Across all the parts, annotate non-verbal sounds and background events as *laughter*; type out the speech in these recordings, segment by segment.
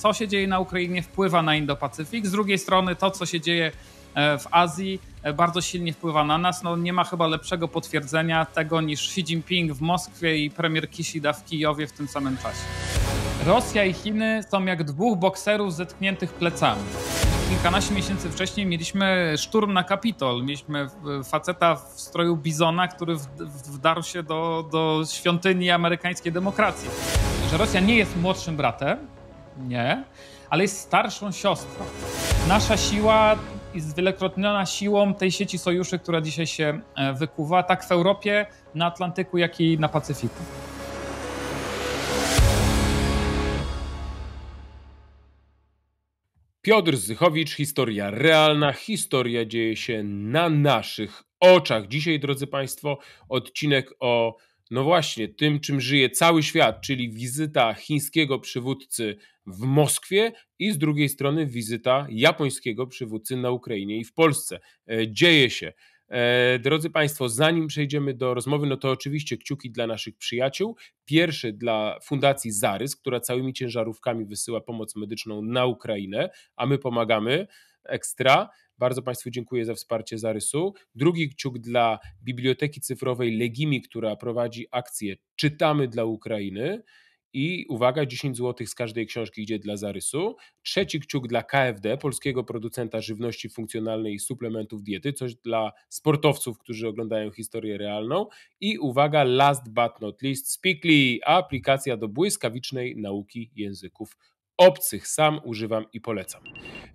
co się dzieje na Ukrainie wpływa na Indo-Pacyfik, z drugiej strony to, co się dzieje e, w Azji e, bardzo silnie wpływa na nas. No, nie ma chyba lepszego potwierdzenia tego niż Xi Jinping w Moskwie i premier Kishida w Kijowie w tym samym czasie. Rosja i Chiny są jak dwóch bokserów zetkniętych plecami. Kilkanaście miesięcy wcześniej mieliśmy szturm na Kapitol. Mieliśmy e, faceta w stroju bizona, który wdarł się do, do świątyni amerykańskiej demokracji. Że Rosja nie jest młodszym bratem, nie, ale jest starszą siostrą. Nasza siła jest wielokrotniona siłą tej sieci sojuszy, która dzisiaj się e, wykuwa, tak w Europie, na Atlantyku, jak i na Pacyfiku. Piotr Zychowicz, historia realna, historia dzieje się na naszych oczach. Dzisiaj, drodzy Państwo, odcinek o no właśnie, tym czym żyje cały świat, czyli wizyta chińskiego przywódcy w Moskwie i z drugiej strony wizyta japońskiego przywódcy na Ukrainie i w Polsce. E, dzieje się. E, drodzy Państwo, zanim przejdziemy do rozmowy, no to oczywiście kciuki dla naszych przyjaciół. Pierwszy dla Fundacji Zarys, która całymi ciężarówkami wysyła pomoc medyczną na Ukrainę, a my pomagamy ekstra. Bardzo Państwu dziękuję za wsparcie Zarysu. Drugi kciuk dla Biblioteki Cyfrowej Legimi, która prowadzi akcję Czytamy dla Ukrainy. I uwaga, 10 zł z każdej książki idzie dla zarysu. Trzeci kciuk dla KFD, polskiego producenta żywności funkcjonalnej i suplementów diety, coś dla sportowców, którzy oglądają historię realną. I uwaga, last but not least, Speakly, aplikacja do błyskawicznej nauki języków obcych. Sam używam i polecam.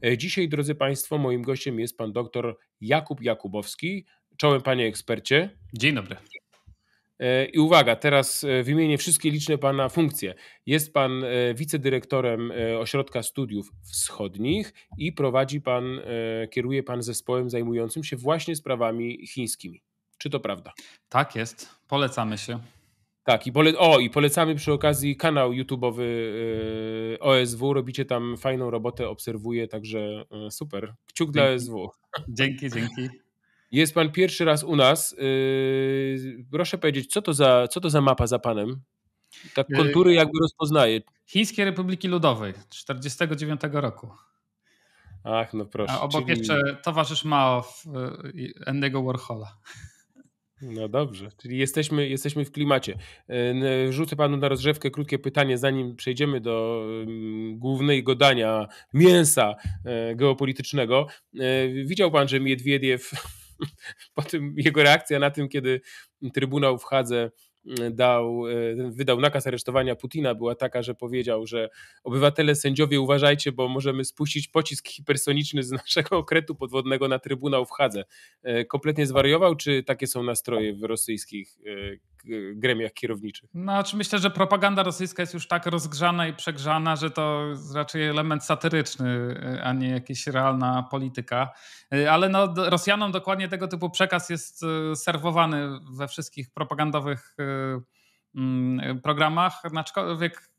E, dzisiaj, drodzy Państwo, moim gościem jest pan doktor Jakub Jakubowski. Czołem, panie ekspercie. Dzień dobry. E, I uwaga, teraz e, wymienię wszystkie liczne Pana funkcje. Jest Pan wicedyrektorem Ośrodka Studiów Wschodnich i prowadzi Pan, kieruje Pan zespołem zajmującym się właśnie sprawami chińskimi. Czy to prawda? Tak jest, polecamy się. Tak, i, pole o, i polecamy przy okazji kanał YouTube'owy e, OSW. Robicie tam fajną robotę, obserwuję, także e, super. Kciuk dzięki. dla OSW. Dzięki, dzięki. Jest pan pierwszy raz u nas. E, proszę powiedzieć, co to, za, co to za mapa za panem? Tak kontury jakby rozpoznaje. Chińskiej Republiki Ludowej, 49 roku. Ach, no proszę. A obok Czyli... jeszcze towarzysz Mao Endiego Warhola. No dobrze, czyli jesteśmy, jesteśmy w klimacie. Rzucę panu na rozrzewkę krótkie pytanie, zanim przejdziemy do mm, głównej godania mięsa e, geopolitycznego. E, widział pan, że Miedwiediew, *laughs* po tym jego reakcja na tym, kiedy Trybunał w Hadze dał, e, wydał nakaz aresztowania Putina była taka, że powiedział, że obywatele, sędziowie uważajcie, bo możemy spuścić pocisk hipersoniczny z naszego okretu podwodnego na Trybunał w Hadze. E, kompletnie zwariował, czy takie są nastroje w rosyjskich e, Y, gremiach kierowniczych. No, czy myślę, że propaganda rosyjska jest już tak rozgrzana i przegrzana, że to raczej element satyryczny, y, a nie jakaś realna polityka. Y, ale no, Rosjanom dokładnie tego typu przekaz jest serwowany we wszystkich propagandowych mm, programach, aczkolwiek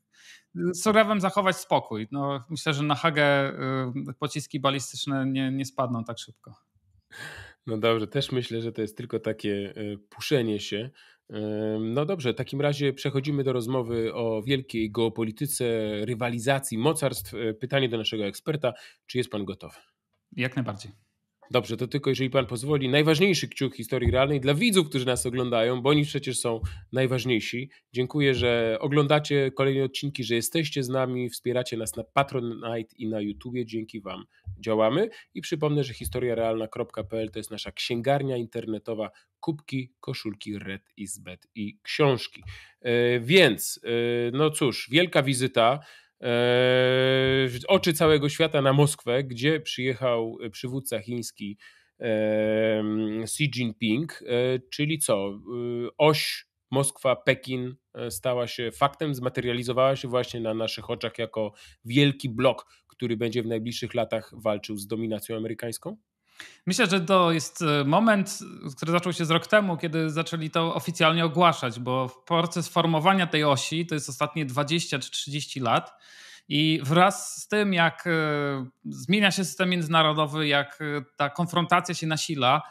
Surewem zachować spokój. No, myślę, że na Hagę pociski balistyczne nie, nie spadną tak szybko. No dobrze, też myślę, że to jest tylko takie puszenie się no dobrze, w takim razie przechodzimy do rozmowy o wielkiej geopolityce, rywalizacji mocarstw. E, pytanie do naszego eksperta: czy jest pan gotowy? Jak najbardziej. Dobrze, to tylko jeżeli Pan pozwoli, najważniejszy kciuk historii realnej dla widzów, którzy nas oglądają, bo oni przecież są najważniejsi. Dziękuję, że oglądacie kolejne odcinki, że jesteście z nami, wspieracie nas na Patronite i na YouTubie. Dzięki Wam działamy. I przypomnę, że historiarealna.pl to jest nasza księgarnia internetowa, kubki, koszulki Red is Bed i książki. E, więc, e, no cóż, wielka wizyta. E, oczy całego świata na Moskwę, gdzie przyjechał e, przywódca chiński Xi Jinping, e, czyli co? E, oś Moskwa-Pekin stała się faktem, zmaterializowała się właśnie na naszych oczach jako wielki blok, który będzie w najbliższych latach walczył z dominacją amerykańską? Myślę, że to jest moment, który zaczął się z rok temu, kiedy zaczęli to oficjalnie ogłaszać, bo proces formowania tej osi to jest ostatnie 20 czy 30 lat. I wraz z tym, jak e, zmienia się system międzynarodowy, jak e, ta konfrontacja się nasila,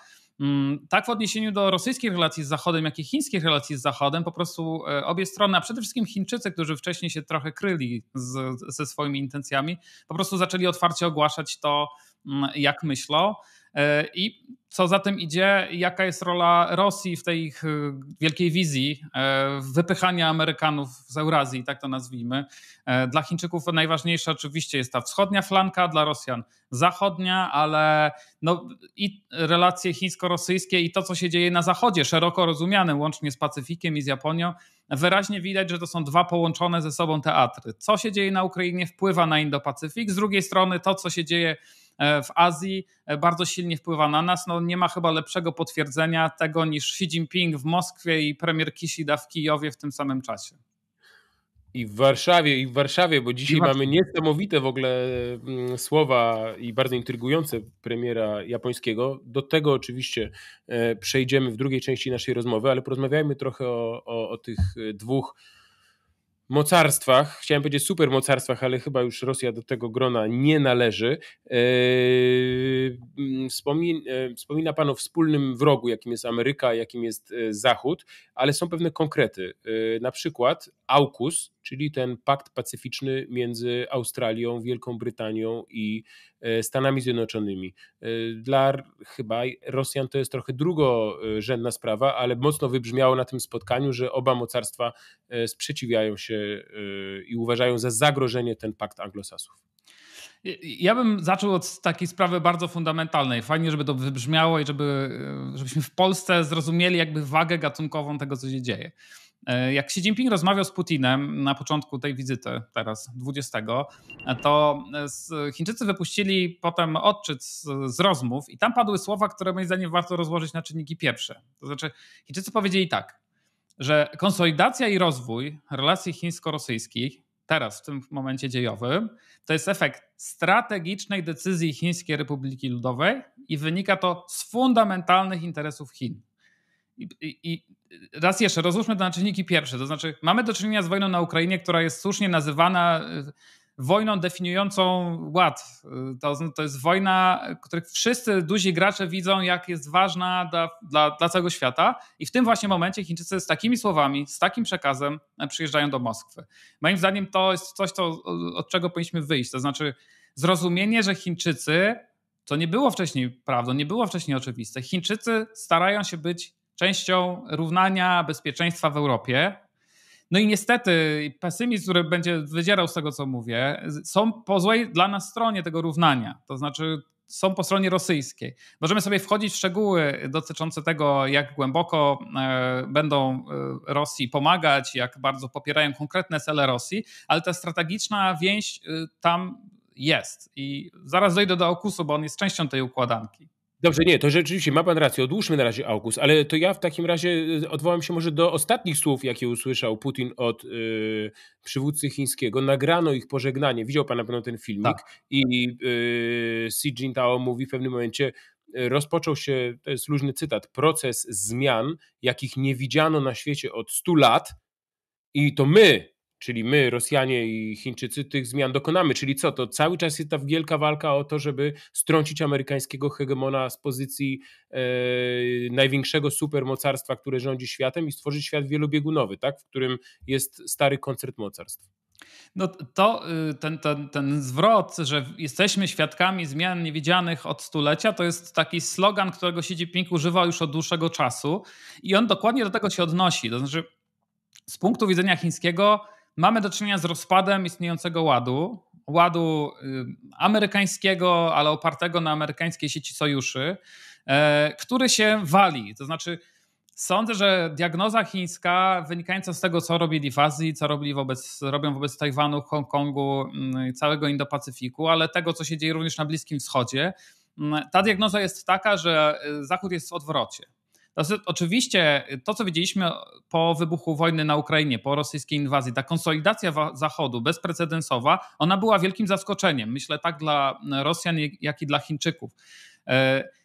mm, tak w odniesieniu do rosyjskich relacji z Zachodem, jak i chińskich relacji z Zachodem, po prostu e, obie strony, a przede wszystkim Chińczycy, którzy wcześniej się trochę kryli z, ze swoimi intencjami, po prostu zaczęli otwarcie ogłaszać to, mm, jak myślą. I co za tym idzie, jaka jest rola Rosji w tej ich y, wielkiej wizji y, wypychania Amerykanów z Eurazji, tak to nazwijmy. Y, dla Chińczyków najważniejsza oczywiście jest ta wschodnia flanka, dla Rosjan zachodnia, ale no i relacje chińsko-rosyjskie i to, co się dzieje na zachodzie, szeroko rozumiane, łącznie z Pacyfikiem i z Japonią, wyraźnie widać, że to są dwa połączone ze sobą teatry. Co się dzieje na Ukrainie wpływa na Indo-Pacyfik, z drugiej strony to, co się dzieje w Azji bardzo silnie wpływa na nas. No, nie ma chyba lepszego potwierdzenia tego niż Xi Jinping w Moskwie i premier Kishida w Kijowie w tym samym czasie. I w Warszawie, i w Warszawie, bo dzisiaj mamy niesamowite w ogóle mm, słowa i bardzo intrygujące premiera japońskiego. Do tego oczywiście e, przejdziemy w drugiej części naszej rozmowy, ale porozmawiajmy trochę o, o, o tych e, dwóch mocarstwach, chciałem powiedzieć super mocarstwach, ale chyba już Rosja do tego grona nie należy. Eee, eee, wspomina Pan o wspólnym wrogu, jakim jest Ameryka, jakim jest e, Zachód, ale są pewne konkrety. Eee, na przykład AUKUS, czyli ten pakt pacyficzny między Australią, Wielką Brytanią i E, Stanami Zjednoczonymi. E, dla chyba Rosjan to jest trochę drugorzędna e, sprawa, ale mocno wybrzmiało na tym spotkaniu, że oba mocarstwa sprzeciwiają się i uważają za zagrożenie ten pakt anglosasów. Ja bym zaczął od takiej sprawy bardzo fundamentalnej. Fajnie, żeby to wybrzmiało i żeby, żebyśmy w Polsce zrozumieli jakby wagę gatunkową tego, co się dzieje. E, jak Xi Jinping rozmawiał z Putinem na początku tej wizyty, teraz 20, to e, Chińczycy wypuścili potem odczyt z, rozmów i tam padły słowa, które moim zdaniem warto rozłożyć na czynniki pierwsze. To znaczy, Chińczycy powiedzieli tak, że konsolidacja i rozwój relacji chińsko-rosyjskich teraz, w tym momencie dziejowym, to jest efekt strategicznej decyzji Chińskiej Republiki Ludowej i wynika to z fundamentalnych interesów Chin. I, i, raz jeszcze, rozłóżmy to na czynniki pierwsze. To znaczy, mamy do czynienia z wojną na Ukrainie, która jest słusznie nazywana y, wojną definiującą ład. Y, to, to jest wojna, której wszyscy duzi gracze widzą, jak jest ważna dla, dla, dla całego świata. I w tym właśnie momencie Chińczycy z takimi słowami, z takim przekazem e, przyjeżdżają do Moskwy. Moim zdaniem to jest coś, co, od czego powinniśmy wyjść. To znaczy, zrozumienie, że Chińczycy, co nie było wcześniej prawdą, nie było wcześniej oczywiste, Chińczycy starają się być częścią równania bezpieczeństwa w Europie. No i niestety pesymizm, który będzie wydzierał z tego, co mówię, są po złej dla nas stronie tego równania. To znaczy są po stronie rosyjskiej. Możemy sobie wchodzić w szczegóły dotyczące tego, jak głęboko e, będą e, Rosji pomagać, jak bardzo popierają konkretne cele Rosji, ale ta strategiczna więź e, tam jest. I zaraz dojdę do okusu, bo on jest częścią tej układanki. Dobrze, nie, to rzeczywiście ma pan rację. Odłóżmy na razie August, ale to ja w takim razie y, odwołam się może do ostatnich słów, jakie usłyszał Putin od y, przywódcy chińskiego. Nagrano ich pożegnanie. Widział pan na pewno ten filmik tak. i y, Xi Jinping mówi w pewnym momencie rozpoczął się, to jest luźny cytat, proces zmian, jakich nie widziano na świecie od 100 lat i to my Czyli my, Rosjanie i Chińczycy, tych zmian dokonamy. Czyli co to? Cały czas jest ta wielka walka o to, żeby strącić amerykańskiego hegemona z pozycji e, największego supermocarstwa, które rządzi światem i stworzyć świat wielobiegunowy, tak? w którym jest stary koncert mocarstw. No to y, ten, ten, ten zwrot, że jesteśmy świadkami zmian niewidzianych od stulecia, to jest taki slogan, którego Xi Jinping używał już od dłuższego czasu i on dokładnie do tego się odnosi. To znaczy, z punktu widzenia chińskiego, mamy do czynienia z rozpadem istniejącego ładu, ładu y, amerykańskiego, ale opartego na amerykańskiej sieci sojuszy, e, który się wali. To znaczy, sądzę, że diagnoza chińska wynikająca z tego, co robili w Azji, co robili wobec, robią wobec Tajwanu, Hongkongu, mm, całego Indo-Pacyfiku, ale tego, co się dzieje również na Bliskim Wschodzie, mm, ta diagnoza jest taka, że y, Zachód jest w odwrocie. Znaczy, oczywiście y, to, co widzieliśmy po wybuchu wojny na Ukrainie, po rosyjskiej inwazji, ta konsolidacja Zachodu bezprecedensowa, ona była wielkim zaskoczeniem. Myślę tak dla y, Rosjan, jak i dla Chińczyków. Y,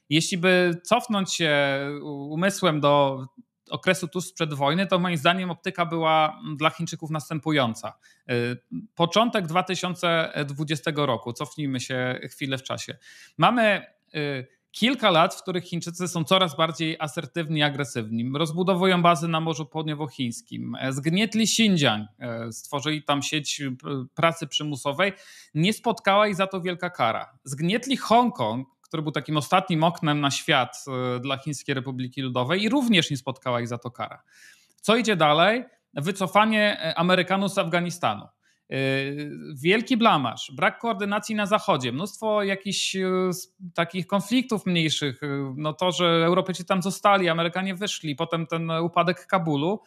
jeśli by cofnąć się umysłem do okresu tuż sprzed wojny, to moim zdaniem optyka była mm, dla Chińczyków następująca. Początek 2020 roku, cofnijmy się chwilę w czasie. Mamy kilka lat, w których Chińczycy są coraz bardziej asertywni i agresywni. Rozbudowują bazy na Morzu Południowochińskim, zgnietli Xinjiang, e, stworzyli tam sieć e, pracy przymusowej. Nie spotkała ich za to wielka kara. Zgnietli Hongkong, który był takim ostatnim oknem na świat e, dla Chińskiej Republiki Ludowej i również nie spotkała ich za to kara. Co idzie dalej? Wycofanie Amerykanów z Afganistanu. Y, wielki blamasz, brak koordynacji na Zachodzie, mnóstwo jakichś y, takich konfliktów mniejszych, y, no to, że Europejczycy tam zostali, Amerykanie wyszli, potem ten upadek Kabulu.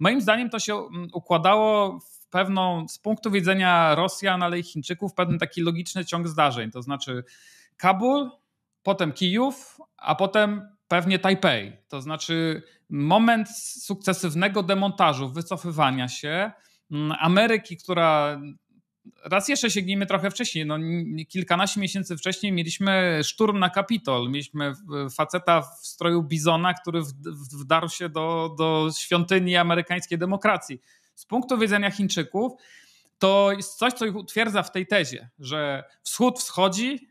Moim zdaniem to się mm, układało w pewną, z punktu widzenia Rosjan, ale i Chińczyków, pewien taki logiczny ciąg zdarzeń, to znaczy Kabul, potem Kijów, a potem pewnie Tajpej. To znaczy moment sukcesywnego demontażu, wycofywania się, Mm, Ameryki, która raz jeszcze sięgnijmy trochę wcześniej. No, kilkanaście miesięcy wcześniej mieliśmy szturm na Kapitol. Mieliśmy faceta w stroju Bizona, który wdarł się do, do świątyni amerykańskiej demokracji. Z punktu widzenia Chińczyków, to jest coś, co ich utwierdza w tej tezie, że wschód wschodzi,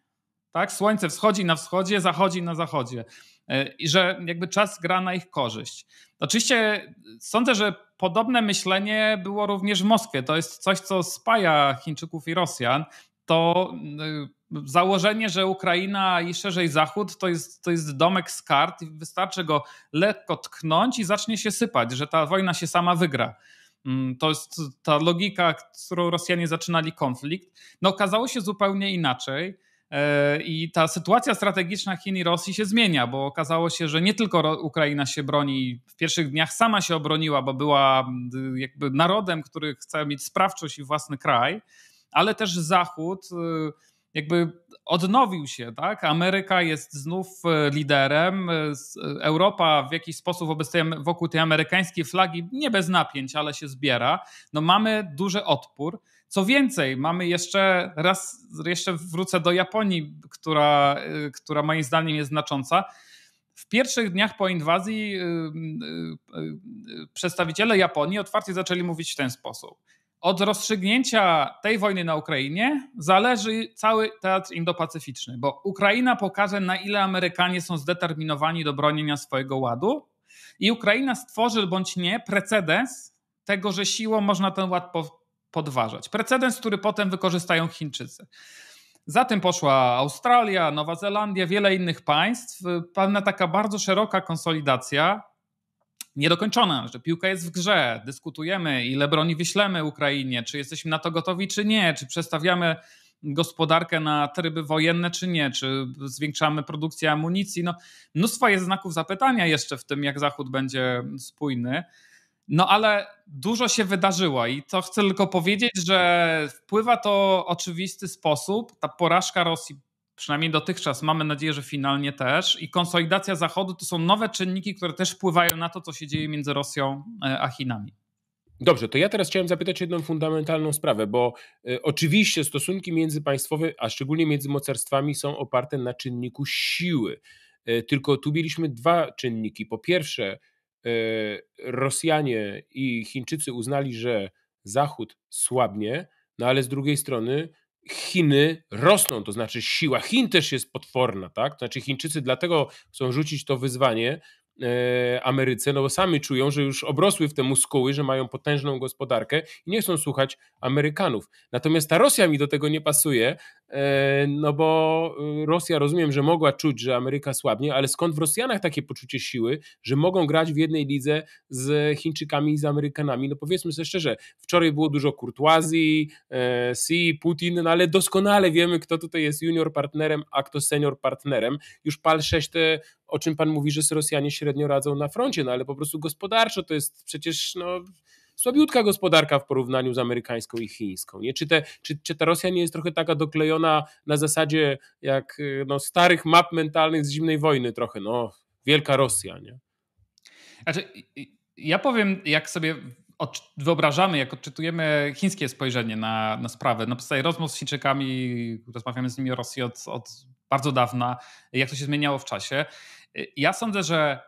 tak? słońce wschodzi na wschodzie, zachodzi na zachodzie. E, i że jakby czas gra na ich korzyść. Oczywiście e, sądzę, że podobne myślenie było również w Moskwie. To jest coś, co spaja Chińczyków i Rosjan. To e, założenie, że Ukraina i szerzej Zachód to jest, to jest domek z kart i wystarczy go lekko tknąć i zacznie się sypać, że ta wojna się sama wygra. Mm, to jest ta logika, z którą Rosjanie zaczynali konflikt. No okazało się zupełnie inaczej. E, I ta sytuacja strategiczna Chin i Rosji się zmienia, bo okazało się, że nie tylko Ukraina się broni, w pierwszych dniach sama się obroniła, bo była y, jakby narodem, który chce mieć sprawczość i własny kraj, ale też Zachód y, jakby odnowił się, tak? Ameryka jest znów y, liderem, Europa w jakiś sposób wobec tej, wokół tej amerykańskiej flagi nie bez napięć, ale się zbiera. No mamy duży odpór. Co więcej, mamy jeszcze raz, jeszcze wrócę do Japonii, która, y, która moim zdaniem jest znacząca. W pierwszych dniach po inwazji y, y, przedstawiciele Japonii otwarcie zaczęli mówić w ten sposób. Od rozstrzygnięcia tej wojny na Ukrainie zależy cały teatr indopacyficzny, bo Ukraina pokaże, na ile Amerykanie są zdeterminowani do bronienia swojego ładu, i Ukraina stworzy bądź nie precedens tego, że siłą można ten ład podważać. Precedens, który potem wykorzystają Chińczycy. Za tym poszła Australia, Nowa Zelandia, wiele innych państw. Panna taka bardzo szeroka konsolidacja, niedokończona, że piłka jest w grze, dyskutujemy, ile broni wyślemy Ukrainie, czy jesteśmy na to gotowi, czy nie, czy przestawiamy gospodarkę na tryby wojenne, czy nie, czy zwiększamy produkcję amunicji. No, mnóstwo jest znaków zapytania jeszcze w tym, jak Zachód będzie spójny. No ale dużo się wydarzyło i to chcę tylko powiedzieć, że wpływa to oczywisty sposób. Ta porażka Rosji, przynajmniej dotychczas, mamy nadzieję, że finalnie też, i konsolidacja Zachodu to są nowe czynniki, które też wpływają na to, co się dzieje między Rosją e, a Chinami. Dobrze, to ja teraz chciałem zapytać jedną fundamentalną sprawę, bo y, oczywiście stosunki międzypaństwowe, a szczególnie między mocarstwami, są oparte na czynniku siły. Y, tylko tu mieliśmy dwa czynniki. Po pierwsze, E, Rosjanie i Chińczycy uznali, że Zachód słabnie, no ale z drugiej strony Chiny rosną, to znaczy siła Chin też jest potworna, tak? To znaczy Chińczycy dlatego chcą rzucić to wyzwanie e, Ameryce, no bo sami czują, że już obrosły w te muskuły, że mają potężną gospodarkę i nie chcą słuchać Amerykanów. Natomiast ta Rosja mi do tego nie pasuje, E, no bo y, Rosja rozumiem, że mogła czuć, że Ameryka słabnie, ale skąd w Rosjanach takie poczucie siły, że mogą grać w jednej lidze z Chińczykami i z Amerykanami? No powiedzmy sobie szczerze, wczoraj było dużo kurtuazji, Si, e, Putin, no ale doskonale wiemy, kto tutaj jest junior partnerem, a kto senior partnerem. Już pal 6 te o czym pan mówi, że Rosjanie średnio radzą na froncie, no ale po prostu gospodarczo to jest przecież no, słabiutka gospodarka w porównaniu z amerykańską i chińską. Nie? Czy, te, czy, czy ta Rosja nie jest trochę taka doklejona na zasadzie jak y, no, starych map mentalnych z zimnej wojny trochę, no wielka Rosja, nie? Znaczy, ja powiem, jak sobie wyobrażamy, jak odczytujemy chińskie spojrzenie na, na sprawę. Na no, podstawie rozmów z Chińczykami, rozmawiamy z nimi o Rosji od, od bardzo dawna, jak to się zmieniało w czasie. Ja sądzę, że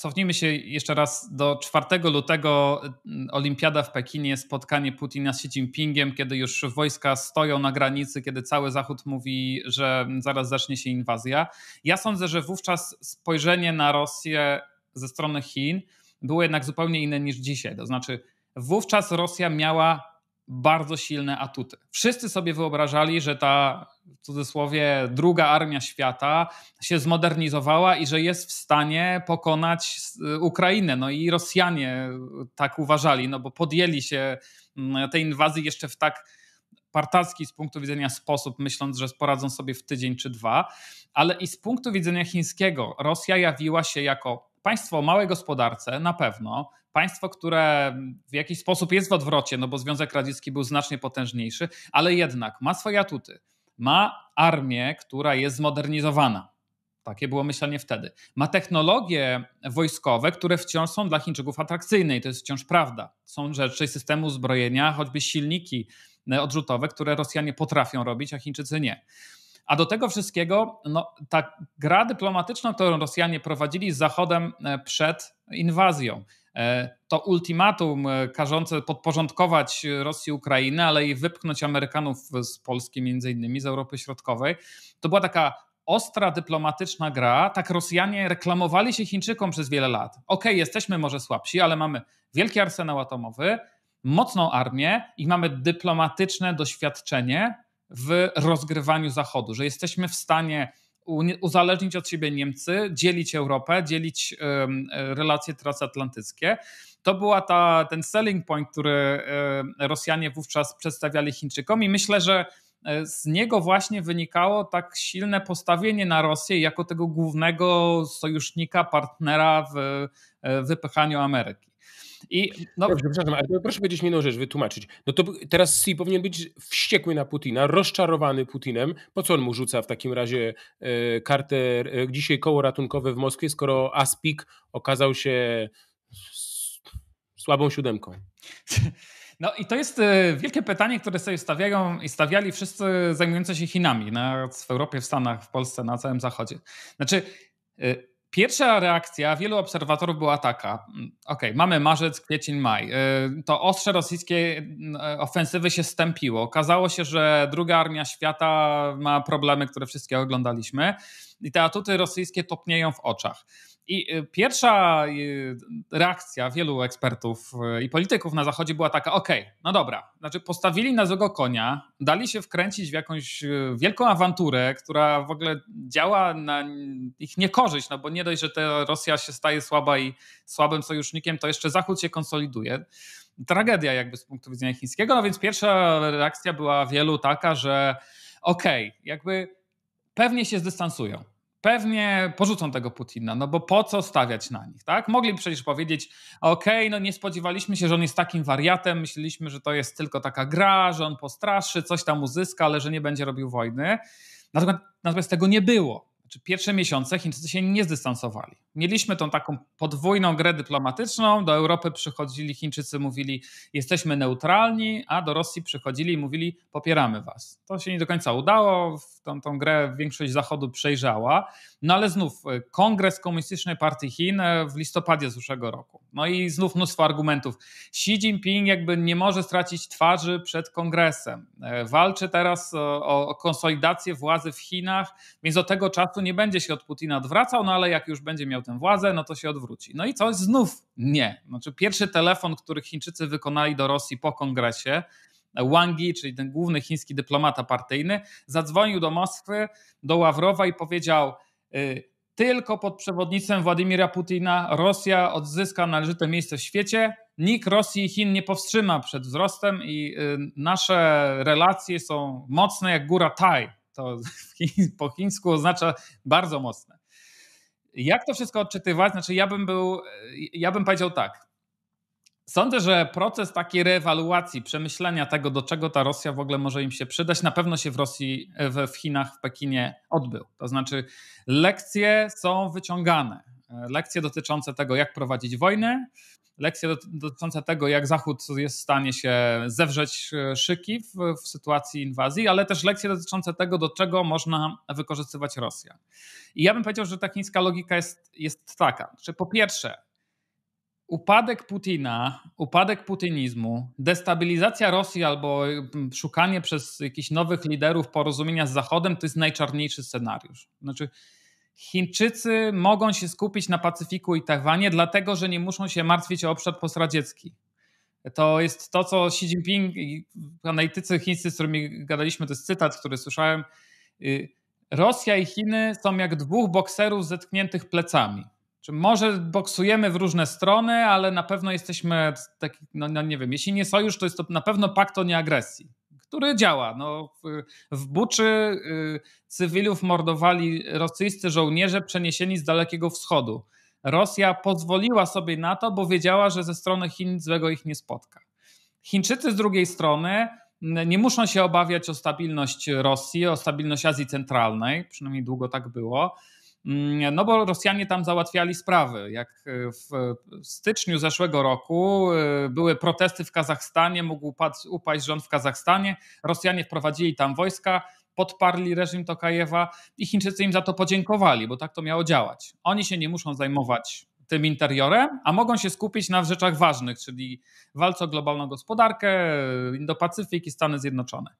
Cofnijmy się jeszcze raz do 4 lutego mm, Olimpiada w Pekinie, spotkanie Putina z Xi Jinpingiem, kiedy już wojska stoją na granicy, kiedy cały Zachód mówi, że zaraz zacznie się inwazja. Ja sądzę, że wówczas spojrzenie na Rosję ze strony Chin było jednak zupełnie inne niż dzisiaj. To znaczy, wówczas Rosja miała bardzo silne atuty. Wszyscy sobie wyobrażali, że ta w cudzysłowie druga armia świata się zmodernizowała i że jest w stanie pokonać y, Ukrainę. No i Rosjanie y, tak uważali, no bo podjęli się mm, tej inwazji jeszcze w tak partacki z punktu widzenia sposób, myśląc, że poradzą sobie w tydzień czy dwa, ale i z punktu widzenia chińskiego Rosja jawiła się jako państwo o małej gospodarce na pewno, Państwo, które w jakiś sposób jest w odwrocie, no bo Związek Radziecki był znacznie potężniejszy, ale jednak ma swoje atuty. Ma armię, która jest zmodernizowana. Takie było myślenie wtedy. Ma technologie wojskowe, które wciąż są dla Chińczyków atrakcyjne i to jest wciąż prawda. Są rzeczy systemu zbrojenia, choćby silniki e, odrzutowe, które Rosjanie potrafią robić, a Chińczycy nie. A do tego wszystkiego no, ta gra dyplomatyczna, którą Rosjanie prowadzili z Zachodem e, przed inwazją, E, to ultimatum e, każące podporządkować Rosji Ukrainę, ale i wypchnąć Amerykanów z Polski, między innymi z Europy Środkowej, to była taka ostra dyplomatyczna gra. Tak Rosjanie reklamowali się Chińczykom przez wiele lat. Okej, okay, jesteśmy może słabsi, ale mamy wielki arsenał atomowy, mocną armię i mamy dyplomatyczne doświadczenie w rozgrywaniu Zachodu, że jesteśmy w stanie uzależnić od siebie Niemcy, dzielić Europę, dzielić relacje transatlantyckie. To była ta, ten selling point, który Rosjanie wówczas przedstawiali Chińczykom, i myślę, że e, z niego właśnie wynikało tak silne postawienie na Rosję jako tego głównego sojusznika, partnera w e, wypychaniu Ameryki. I, no... Dobrze, przepraszam, ale proszę powiedzieć mi jedną rzecz, wytłumaczyć. No to teraz Xi powinien być wściekły na Putina, rozczarowany Putinem. Po co on mu rzuca w takim razie e, kartę, e, dzisiaj koło ratunkowe w Moskwie, skoro Aspik okazał się słabą siódemką? *laughs* No i to jest e, wielkie pytanie, które sobie stawiają i stawiali wszyscy zajmujący się Chinami na, w Europie, w Stanach, w Polsce, na całym Zachodzie. Znaczy... E, Pierwsza reakcja wielu obserwatorów była taka: mm, ok, mamy marzec, kwiecień, maj. Y, to ostrze rosyjskie y, ofensywy się stępiło. Okazało się, że druga armia świata ma problemy, które wszystkie oglądaliśmy, i te atuty rosyjskie topnieją w oczach. I y, pierwsza y, reakcja wielu ekspertów y, i polityków na Zachodzie była taka: okej, okay, no dobra, znaczy postawili na złego konia, dali się wkręcić w jakąś wielką awanturę, która w ogóle działa na ich niekorzyść, no bo nie dość, że ta Rosja się staje słaba i słabym sojusznikiem, to jeszcze Zachód się konsoliduje. Tragedia, jakby z punktu widzenia chińskiego. No więc pierwsza reakcja była wielu taka, że okej, okay, jakby pewnie się zdystansują pewnie porzucą tego Putina, no bo po co stawiać na nich, tak? Mogli przecież powiedzieć, okej, okay, no nie spodziewaliśmy się, że on jest takim wariatem, myśleliśmy, że to jest tylko taka gra, że on postraszy, coś tam uzyska, ale że nie będzie robił wojny. Natomiast, natomiast tego nie było. Znaczy, pierwsze miesiące Chińczycy się nie zdystansowali mieliśmy tą taką podwójną grę dyplomatyczną. Do Europy przychodzili Chińczycy, mówili jesteśmy neutralni, a do Rosji przychodzili i mówili popieramy was. To się nie do końca udało, tą, tą grę większość Zachodu przejrzała. No ale znów e, Kongres Komunistycznej Partii Chin e, w listopadzie zeszłego roku. No i znów mnóstwo argumentów. Xi Jinping jakby nie może stracić twarzy przed Kongresem. E, walczy teraz o, o konsolidację władzy w Chinach, więc do tego czasu nie będzie się od Putina odwracał, no ale jak już będzie miał tę władzę, no to się odwróci. No i coś znów nie. Znaczy pierwszy telefon, który Chińczycy wykonali do Rosji po kongresie, Wang Yi, czyli ten główny chiński dyplomata partyjny, zadzwonił do Moskwy, do Ławrowa i powiedział: y, Tylko pod przewodnictwem Władimira Putina Rosja odzyska należyte miejsce w świecie. Nikt Rosji i Chin nie powstrzyma przed wzrostem, i y, nasze relacje są mocne jak góra Taj. To *laughs* po chińsku oznacza bardzo mocne. Jak to wszystko odczytywać? Znaczy, ja bym był, e, ja bym powiedział tak. Sądzę, że proces takiej reewaluacji, przemyślenia tego, do czego ta Rosja w ogóle może im się przydać, na pewno się w Rosji, w Chinach, w Pekinie odbył. To znaczy, lekcje są wyciągane. E, lekcje dotyczące tego, jak prowadzić wojnę, lekcja dotycząca tego, jak Zachód jest w stanie się zewrzeć e, szyki w, w, sytuacji inwazji, ale też lekcja dotycząca tego, do czego można wykorzystywać Rosję. I ja bym powiedział, że ta chińska logika jest, jest taka, że po pierwsze, upadek Putina, upadek putinizmu, destabilizacja Rosji albo mm, szukanie przez jakichś nowych liderów porozumienia z Zachodem to jest najczarniejszy scenariusz. Znaczy, Chińczycy mogą się skupić na Pacyfiku i Tajwanie, dlatego że nie muszą się martwić o obszar postradziecki. To jest to, co Xi Jinping i analitycy chińscy, z którymi gadaliśmy, to jest cytat, który słyszałem. Y, Rosja i Chiny są jak dwóch bokserów zetkniętych plecami. Czy może boksujemy w różne strony, ale na pewno jesteśmy taki, no, no nie wiem, jeśli nie sojusz, to jest to na pewno pakt o nieagresji który działa. No, w, w Buczy y, cywilów mordowali rosyjscy żołnierze przeniesieni z Dalekiego Wschodu. Rosja pozwoliła sobie na to, bo wiedziała, że ze strony Chin złego ich nie spotka. Chińczycy z drugiej strony nie muszą się obawiać o stabilność Rosji, o stabilność Azji Centralnej, przynajmniej długo tak było Mm, no bo Rosjanie tam załatwiali sprawy. Jak e, w styczniu zeszłego roku e, były protesty w Kazachstanie, mógł upaść rząd w Kazachstanie, Rosjanie wprowadzili tam wojska, podparli reżim Tokajewa i Chińczycy im za to podziękowali, bo tak to miało działać. Oni się nie muszą zajmować tym interiorem, a mogą się skupić na rzeczach ważnych, czyli walce o globalną gospodarkę, Indo-Pacyfik i Stany Zjednoczone.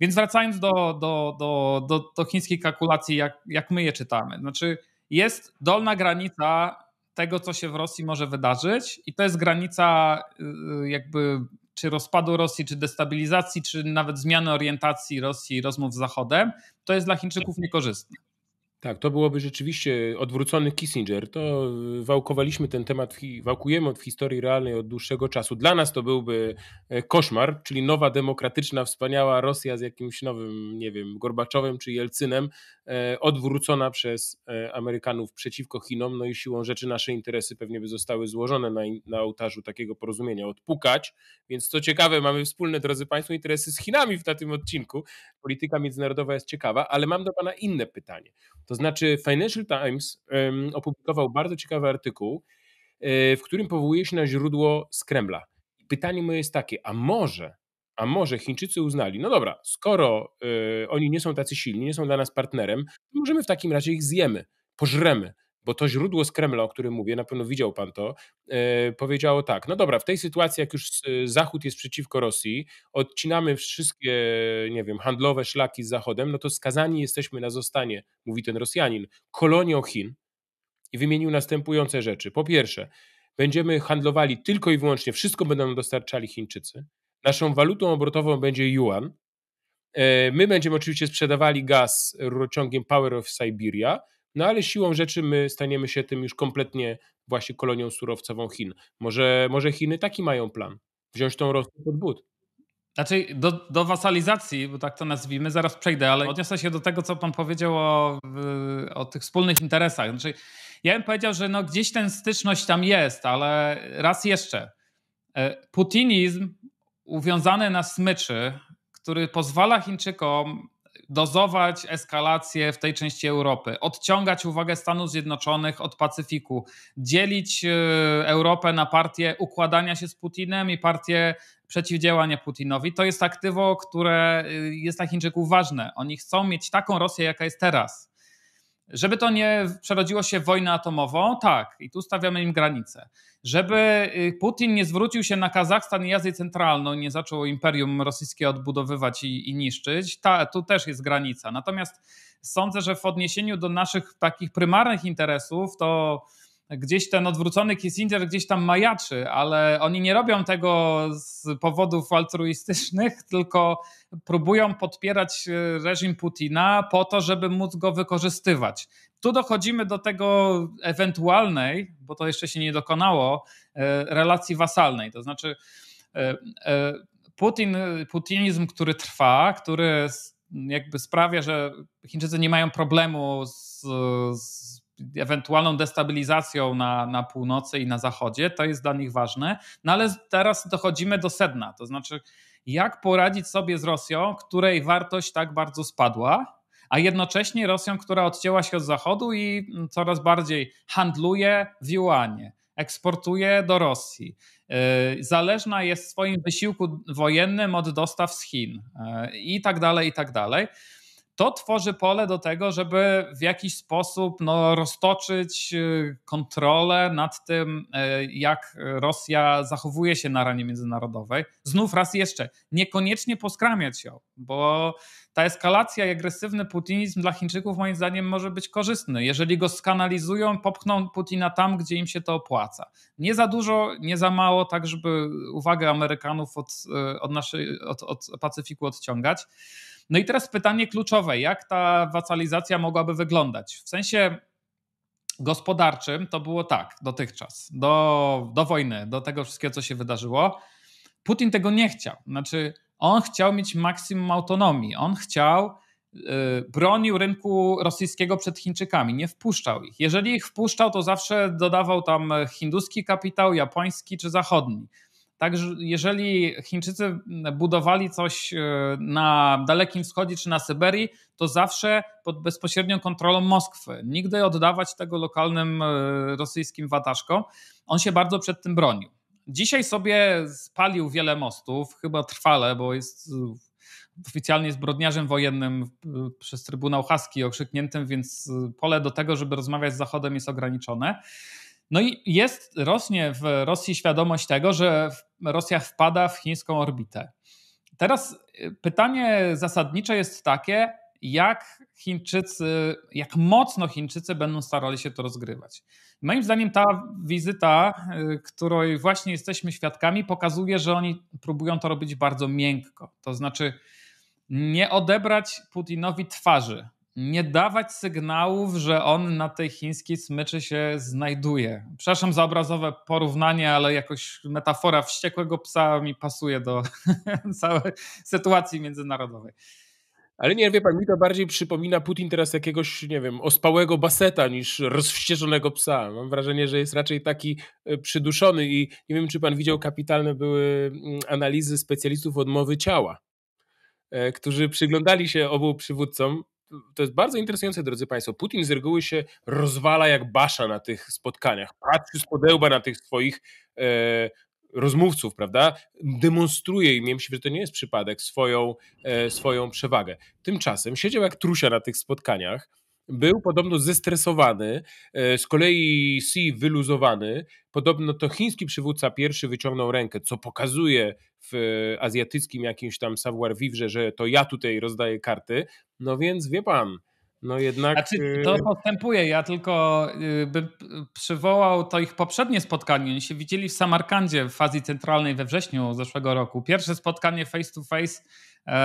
Więc wracając do, do, do, do, do chińskiej kalkulacji, jak, jak my je czytamy, znaczy jest dolna granica tego, co się w Rosji może wydarzyć, i to jest granica y, y, jakby czy rozpadu Rosji, czy destabilizacji, czy nawet zmiany orientacji Rosji rozmów z Zachodem, to jest dla Chińczyków niekorzystne. Tak, to byłoby rzeczywiście odwrócony Kissinger. To y, wałkowaliśmy ten temat, wałkujemy od historii realnej od dłuższego czasu. Dla nas to byłby e, koszmar, czyli nowa, demokratyczna, wspaniała Rosja z jakimś nowym, nie wiem, Gorbaczowem czy Jelcynem, e, odwrócona przez e, Amerykanów przeciwko Chinom. No i siłą rzeczy nasze interesy pewnie by zostały złożone na, na ołtarzu takiego porozumienia, odpukać. Więc co ciekawe, mamy wspólne, drodzy Państwo, interesy z Chinami w tym odcinku. Polityka międzynarodowa jest ciekawa, ale mam do Pana inne pytanie. To znaczy, Financial Times opublikował bardzo ciekawy artykuł, e, w którym powołuje się na źródło z Kremla. Pytanie moje jest takie, a może, a może Chińczycy uznali, no dobra, skoro e, oni nie są tacy silni, nie są dla nas partnerem, możemy w takim razie ich zjemy, pożremy, bo to źródło z Kremla, o którym mówię, na pewno widział pan to, e, powiedziało tak, no dobra, w tej sytuacji, jak już e, Zachód jest przeciwko Rosji, odcinamy wszystkie, nie wiem, handlowe szlaki z Zachodem, no to skazani jesteśmy na zostanie, mówi ten Rosjanin, kolonią Chin i wymienił następujące rzeczy. Po pierwsze, będziemy handlowali tylko i wyłącznie, wszystko będą nam dostarczali Chińczycy, naszą walutą obrotową będzie yuan, e, My będziemy oczywiście sprzedawali gaz rurociągiem Power of Siberia, no ale siłą rzeczy my staniemy się tym już kompletnie właśnie kolonią surowcową Chin. Może, może Chiny taki mają plan, wziąć tą Rosję pod but. Znaczy, do, do wasalizacji, bo tak to nazwijmy, zaraz przejdę, ale odniosę się do tego, co pan powiedział o, o tych wspólnych interesach. Znaczy, ja bym powiedział, że no gdzieś ten styczność tam jest, ale raz jeszcze. E, putinizm uwiązany na smyczy, który pozwala Chińczykom dozować eskalację w tej części Europy, odciągać uwagę Stanów Zjednoczonych od Pacyfiku, dzielić y, Europę na partie układania się z Putinem i partie przeciwdziałania Putinowi. To jest aktywo, które y, jest dla Chińczyków ważne. Oni chcą mieć taką Rosję, jaka jest teraz żeby to nie przerodziło się w wojnę atomową, tak, i tu stawiamy im granicę. Żeby y, Putin nie zwrócił się na Kazachstan i Azję Centralną, nie zaczął imperium rosyjskie odbudowywać i, i niszczyć, ta, tu też jest granica. Natomiast sądzę, że w odniesieniu do naszych takich prymarnych interesów, to gdzieś ten odwrócony Kissinger gdzieś tam majaczy, ale oni nie robią tego z powodów altruistycznych, *laughs* tylko próbują podpierać e, reżim Putina po to, żeby móc go wykorzystywać. Tu dochodzimy do tego ewentualnej, bo to jeszcze się nie dokonało, e, relacji wasalnej. To znaczy, e, Putin, putinizm, który trwa, który jakby sprawia, że Chińczycy nie mają problemu z, z ewentualną destabilizacją na, na północy i na zachodzie, to jest dla nich ważne. No ale teraz dochodzimy do sedna, to znaczy jak poradzić sobie z Rosją, której wartość tak bardzo spadła, a jednocześnie Rosją, która odcięła się od Zachodu i coraz bardziej handluje w juanie, eksportuje do Rosji. Y, zależna jest w swoim wysiłku wojennym od dostaw z Chin y, i tak dalej, i tak dalej to tworzy pole do tego, żeby w jakiś sposób no, roztoczyć y, kontrolę nad tym, y, jak Rosja zachowuje się na arenie międzynarodowej. Znów raz jeszcze, niekoniecznie poskramiać ją, bo ta eskalacja i agresywny putinizm dla Chińczyków moim zdaniem może być korzystny. Jeżeli go skanalizują, popchną Putina tam, gdzie im się to opłaca. Nie za dużo, nie za mało, tak żeby uwagę Amerykanów od, y, od, naszej, od, od Pacyfiku odciągać. No i teraz pytanie kluczowe, jak ta wacalizacja mogłaby wyglądać? W sensie gospodarczym to było tak dotychczas, do, do wojny, do tego wszystkiego, co się wydarzyło. Putin tego nie chciał. Znaczy, on chciał mieć maksimum autonomii. On chciał, yy, bronił rynku rosyjskiego przed Chińczykami, nie wpuszczał ich. Jeżeli ich wpuszczał, to zawsze dodawał tam hinduski kapitał, japoński czy zachodni. Także jeżeli Chińczycy budowali coś e, na Dalekim Wschodzie czy na Syberii, to zawsze pod bezpośrednią kontrolą Moskwy. Nigdy oddawać tego lokalnym e, rosyjskim wataszkom. On się bardzo przed tym bronił. Dzisiaj sobie spalił wiele mostów, chyba trwale, bo jest e, oficjalnie zbrodniarzem wojennym przez Trybunał Haski okrzykniętym, więc pole do tego, żeby rozmawiać z Zachodem jest ograniczone. No i jest, rośnie w Rosji świadomość tego, że Rosja wpada w chińską orbitę. Teraz y, pytanie zasadnicze jest takie, jak Chińczycy, jak mocno Chińczycy będą starali się to rozgrywać. Moim zdaniem ta wizyta, y, której właśnie jesteśmy świadkami, pokazuje, że oni próbują to robić bardzo miękko. To znaczy nie odebrać Putinowi twarzy, nie dawać sygnałów, że on na tej chińskiej smyczy się znajduje. Przepraszam za obrazowe porównanie, ale jakoś metafora wściekłego psa mi pasuje do *laughs* całej sytuacji międzynarodowej. Ale nie, wie pan, mi to bardziej przypomina Putin teraz jakiegoś, nie wiem, ospałego baseta niż rozwścieżonego psa. Mam wrażenie, że jest raczej taki e, przyduszony i nie wiem, czy pan widział, kapitalne były mm, analizy specjalistów odmowy ciała, e, którzy przyglądali się obu przywódcom to jest bardzo interesujące, drodzy Państwo. Putin z reguły się rozwala jak basza na tych spotkaniach. Patrzy z podełba na tych swoich e, rozmówców, prawda? Demonstruje im, myślę, że to nie jest przypadek, swoją, e, swoją przewagę. Tymczasem siedział jak trusia na tych spotkaniach był podobno zestresowany, e, z kolei Xi wyluzowany. Podobno to chiński przywódca pierwszy wyciągnął rękę, co pokazuje w azjatyckim jakimś tam savoir vivre, że to ja tutaj rozdaję karty. No więc wie pan, no jednak. Znaczy, to postępuje. Ja tylko y, bym przywołał to ich poprzednie spotkanie. Oni się widzieli w Samarkandzie w fazie centralnej we wrześniu zeszłego roku. Pierwsze spotkanie face to face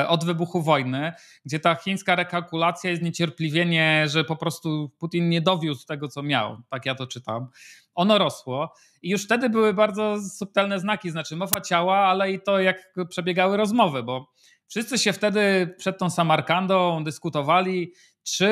od wybuchu wojny, gdzie ta chińska rekalkulacja i zniecierpliwienie, że po prostu Putin nie dowiózł tego, co miał. Tak ja to czytam. Ono rosło i już wtedy były bardzo subtelne znaki, znaczy mowa ciała, ale i to, jak przebiegały rozmowy, bo wszyscy się wtedy przed tą Samarkandą dyskutowali, czy,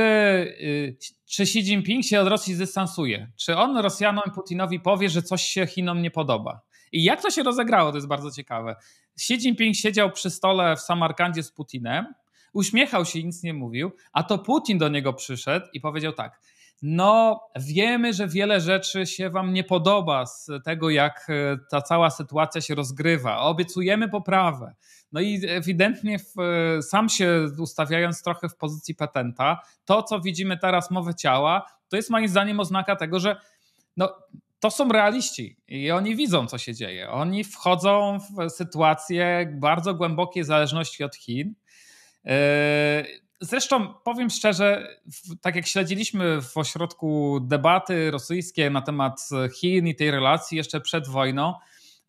y, czy Xi Jinping się od Rosji zdystansuje? Czy on Rosjanom i Putinowi powie, że coś się Chinom nie podoba? I jak to się rozegrało, to jest bardzo ciekawe. Xi Jinping siedział przy stole w Samarkandzie z Putinem, uśmiechał się i nic nie mówił, a to Putin do niego przyszedł i powiedział tak. No, wiemy, że wiele rzeczy się Wam nie podoba z tego, jak y, ta cała sytuacja się rozgrywa. Obiecujemy poprawę. No i ewidentnie w, sam się ustawiając trochę w pozycji petenta, to co widzimy teraz mowę ciała, to jest moim zdaniem oznaka tego, że no, to są realiści i oni widzą, co się dzieje. Oni wchodzą w sytuację bardzo głębokiej zależności od Chin. Yy, zresztą powiem szczerze, tak jak śledziliśmy w ośrodku debaty rosyjskie na temat Chin i tej relacji jeszcze przed wojną,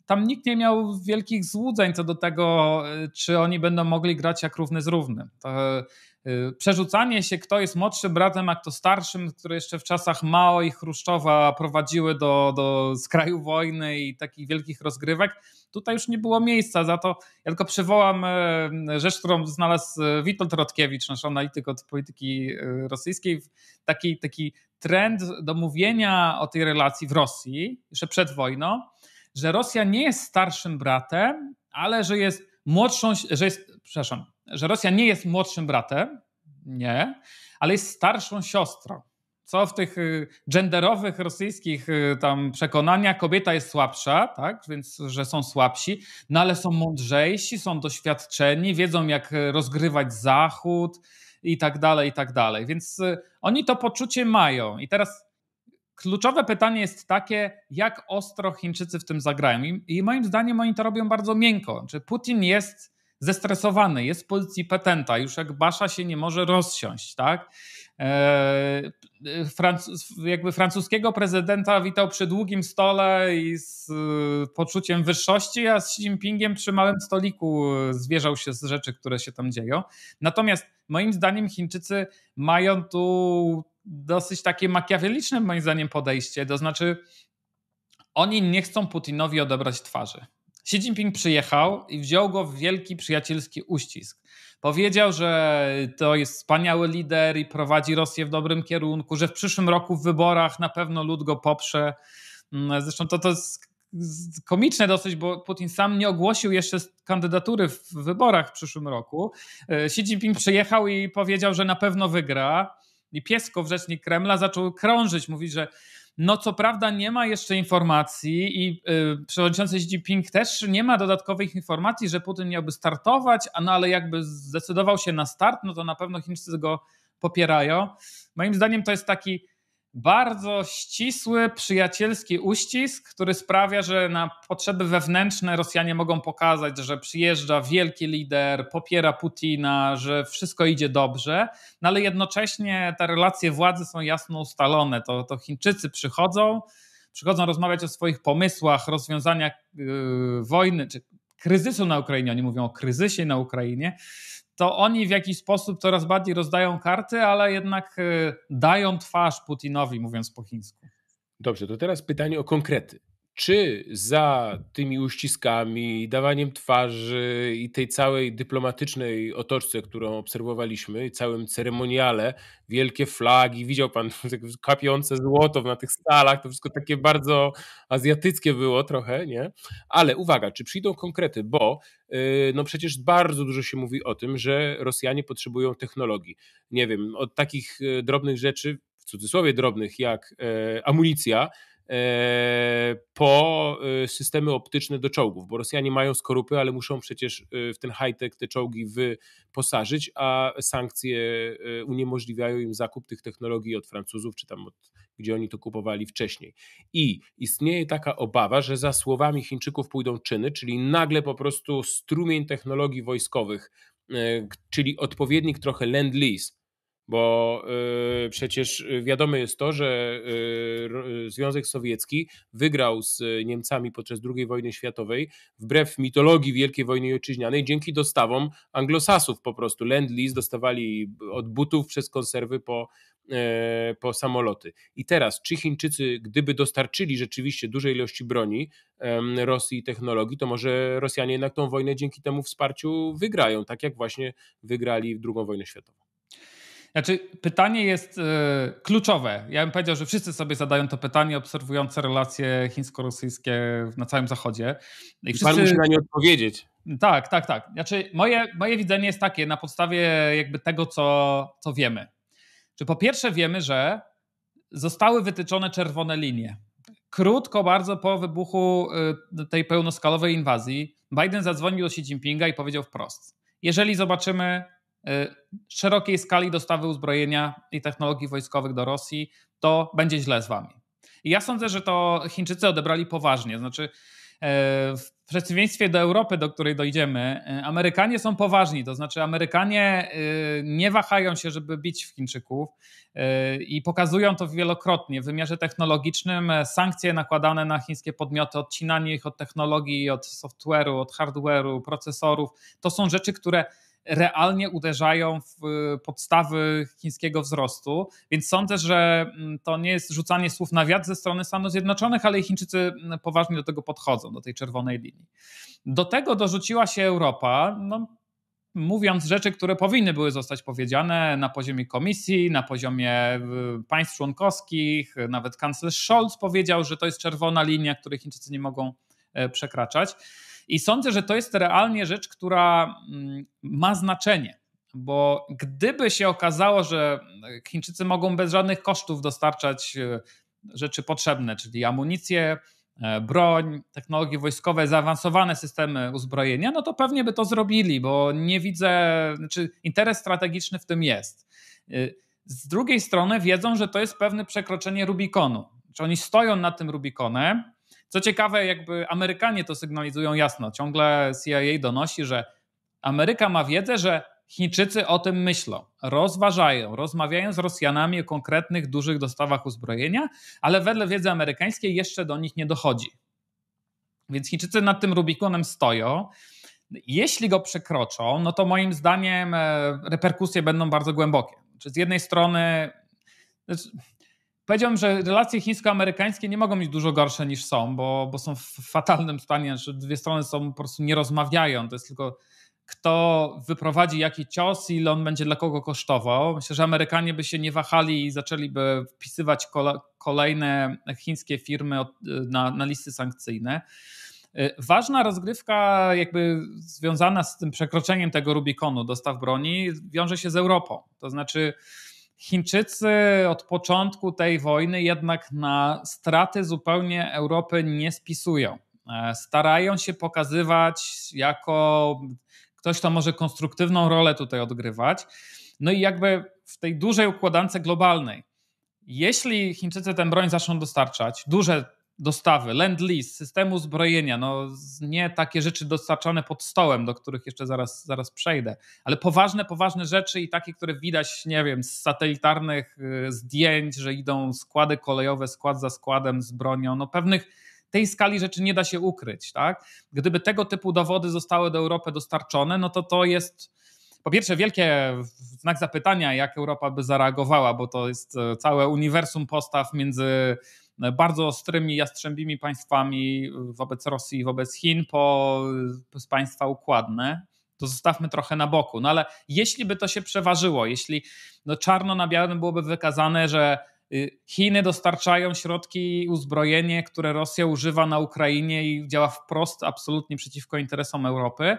tam nikt nie miał wielkich złudzeń co do tego, y, czy oni będą mogli grać jak równy z równym. To y, przerzucanie się, kto jest młodszym bratem, a kto starszym, które jeszcze w czasach Mao i Chruszczowa prowadziły do, do skraju wojny i takich wielkich rozgrywek, tutaj już nie było miejsca. Za to ja tylko przywołam y, rzecz, którą znalazł Witold Rotkiewicz, nasz analityk od polityki rosyjskiej. Taki, taki trend do mówienia o tej relacji w Rosji, jeszcze przed wojną, że Rosja nie jest starszym bratem, ale że jest młodszą, że jest, przepraszam, że Rosja nie jest młodszym bratem, nie, ale jest starszą siostrą. Co w tych y, genderowych rosyjskich y, tam przekonaniach kobieta jest słabsza, tak? Więc że są słabsi, no ale są mądrzejsi, są doświadczeni, wiedzą jak y, rozgrywać zachód i tak dalej i tak dalej. Więc oni to poczucie mają. I teraz Kluczowe pytanie jest takie, jak ostro Chińczycy w tym zagrają. I moim zdaniem oni to robią bardzo miękko. Czy Putin jest zestresowany, jest w pozycji petenta, już jak Basza się nie może rozsiąść, tak? E, franc jakby francuskiego prezydenta witał przy długim stole i z e, poczuciem wyższości, a z Xi Jinpingiem przy małym stoliku e, zwierzał się z rzeczy, które się tam dzieją. Natomiast moim zdaniem Chińczycy mają tu dosyć takie makiaweliczne moim zdaniem podejście, to znaczy oni nie chcą Putinowi odebrać twarzy. Xi Jinping przyjechał i wziął go w wielki przyjacielski uścisk. Powiedział, że to jest wspaniały lider i prowadzi Rosję w dobrym kierunku, że w przyszłym roku w wyborach na pewno lud go poprze. Mm, zresztą to, to jest komiczne dosyć, bo Putin sam nie ogłosił jeszcze kandydatury w wyborach w przyszłym roku. E, Xi Jinping przyjechał i powiedział, że na pewno wygra i Pieskow, rzecznik Kremla, zaczął krążyć, mówi, że no, co prawda nie ma jeszcze informacji i yy, przewodniczący Xi Jinping też nie ma dodatkowych informacji, że Putin miałby startować, a no ale jakby zdecydował się na start, no to na pewno Chińczycy go popierają. Moim zdaniem to jest taki bardzo ścisły, przyjacielski uścisk, który sprawia, że na potrzeby wewnętrzne Rosjanie mogą pokazać, że przyjeżdża wielki lider, popiera Putina, że wszystko idzie dobrze, no ale jednocześnie te relacje władzy są jasno ustalone. To, to Chińczycy przychodzą, przychodzą rozmawiać o swoich pomysłach rozwiązania yy, wojny, czy kryzysu na Ukrainie. Oni mówią o kryzysie na Ukrainie to oni w jakiś sposób coraz bardziej rozdają karty, ale jednak y, dają twarz Putinowi, mówiąc po chińsku. Dobrze, to teraz pytanie o konkrety czy za tymi uściskami, dawaniem twarzy i tej całej dyplomatycznej otoczce, którą obserwowaliśmy, i całym ceremoniale, wielkie flagi, widział pan *laughs* kapiące złoto na tych stalach, to wszystko takie bardzo azjatyckie było trochę, nie? Ale uwaga, czy przyjdą konkrety, bo y, no przecież bardzo dużo się mówi o tym, że Rosjanie potrzebują technologii. Nie wiem, od takich y, drobnych rzeczy, w cudzysłowie drobnych, jak e, amunicja, E, po e, systemy optyczne do czołgów, bo Rosjanie mają skorupy, ale muszą przecież e, w ten high-tech te czołgi wyposażyć, a sankcje uniemożliwiają im zakup tych technologii od Francuzów, czy tam od, gdzie oni to kupowali wcześniej. I istnieje taka obawa, że za słowami Chińczyków pójdą czyny, czyli nagle po prostu strumień technologii wojskowych, czyli odpowiednik trochę land-lease, bo y, przecież y, wiadome jest to, że y, y, Związek Sowiecki wygrał z Niemcami podczas II wojny światowej wbrew mitologii Wielkiej Wojny Ojczyźnianej dzięki dostawom anglosasów po prostu. Land-lease dostawali od butów przez konserwy po, e, po samoloty. I teraz, czy Chińczycy, gdyby dostarczyli rzeczywiście dużej ilości broni Rosji i technologii, to może Rosjanie jednak tą wojnę dzięki temu wsparciu wygrają, tak jak właśnie wygrali w II wojnę światową. Znaczy, pytanie jest y, kluczowe. Ja bym powiedział, że wszyscy sobie zadają to pytanie, obserwujące relacje chińsko-rosyjskie na całym Zachodzie. I, I wszyscy... Pan musi na nie odpowiedzieć. Tak, tak, tak. Znaczy, moje, moje widzenie jest takie na podstawie jakby tego, co, co wiemy. Czy po pierwsze wiemy, że zostały wytyczone czerwone linie. Krótko bardzo po wybuchu e, tej pełnoskalowej inwazji Biden zadzwonił do Xi Jinpinga i powiedział wprost: Jeżeli zobaczymy Y, szerokiej skali dostawy uzbrojenia i technologii wojskowych do Rosji, to będzie źle z wami. I ja sądzę, że to Chińczycy odebrali poważnie. Znaczy, y, w przeciwieństwie do Europy, do której dojdziemy, y, Amerykanie są poważni, to znaczy Amerykanie nie wahają się, żeby bić w Chińczyków i pokazują to wielokrotnie w wymiarze technologicznym. Sankcje nakładane na chińskie podmioty, odcinanie ich od technologii, od software'u, od hardware'u, procesorów, to są rzeczy, które realnie uderzają w y, podstawy chińskiego wzrostu. Więc sądzę, że mm, to nie jest rzucanie słów na wiatr ze strony Stanów Zjednoczonych, ale i Chińczycy mm, poważnie do tego podchodzą, do tej czerwonej linii. Do tego dorzuciła się Europa. No, mówiąc rzeczy, które powinny były zostać powiedziane na poziomie komisji, na poziomie y, państw członkowskich, nawet kanclerz Scholz powiedział, że to jest czerwona linia, której Chińczycy nie mogą e, przekraczać. I sądzę, że to jest realnie rzecz, która mm, ma znaczenie bo gdyby się okazało, że Chińczycy mogą bez żadnych kosztów dostarczać e, rzeczy potrzebne, czyli amunicję, e, broń, technologie wojskowe, zaawansowane systemy uzbrojenia, no to pewnie by to zrobili, bo nie widzę, znaczy interes strategiczny w tym jest. E, z drugiej strony wiedzą, że to jest pewne przekroczenie Rubikonu. Czy oni stoją na tym Rubikonem, co ciekawe, jakby Amerykanie to sygnalizują jasno. Ciągle CIA donosi, że Ameryka ma wiedzę, że Chińczycy o tym myślą, rozważają, rozmawiają z Rosjanami o konkretnych dużych dostawach uzbrojenia, ale wedle wiedzy amerykańskiej jeszcze do nich nie dochodzi. Więc Chińczycy nad tym Rubikonem stoją. Jeśli go przekroczą, no to moim zdaniem e, reperkusje będą bardzo głębokie. Znaczy, z jednej strony znaczy, Powiedziałbym, że relacje chińsko-amerykańskie nie mogą być dużo gorsze niż są, bo, bo są w fatalnym stanie, że dwie strony są po prostu nie rozmawiają. To jest tylko kto wyprowadzi jaki cios i ile on będzie dla kogo kosztował. Myślę, że Amerykanie by się nie wahali i zaczęliby wpisywać kolejne chińskie firmy na, na listy sankcyjne. Y, ważna rozgrywka, jakby związana z tym przekroczeniem tego Rubikonu dostaw broni, wiąże się z Europą. To znaczy, Chińczycy od początku tej wojny jednak na straty zupełnie Europy nie spisują. E, starają się pokazywać jako ktoś, kto może konstruktywną rolę tutaj odgrywać. No i jakby w tej dużej układance globalnej, jeśli Chińczycy tę broń zaczną dostarczać, duże dostawy, land-lease, systemu zbrojenia, no nie takie rzeczy dostarczane pod stołem, do których jeszcze zaraz, zaraz przejdę, ale poważne, poważne rzeczy i takie, które widać, nie wiem, z satelitarnych y, zdjęć, że idą składy kolejowe, skład za składem z bronią, no pewnych tej skali rzeczy nie da się ukryć, tak? Gdyby tego typu dowody zostały do Europy dostarczone, no to to jest po pierwsze wielkie znak zapytania, jak Europa by zareagowała, bo to jest e, całe uniwersum postaw między bardzo ostrymi, jastrzębimi państwami wobec Rosji i wobec Chin po, z państwa układne, to zostawmy trochę na boku. No ale jeśli by to się przeważyło, jeśli no czarno na białym byłoby wykazane, że y, Chiny dostarczają środki i uzbrojenie, które Rosja używa na Ukrainie i działa wprost absolutnie przeciwko interesom Europy,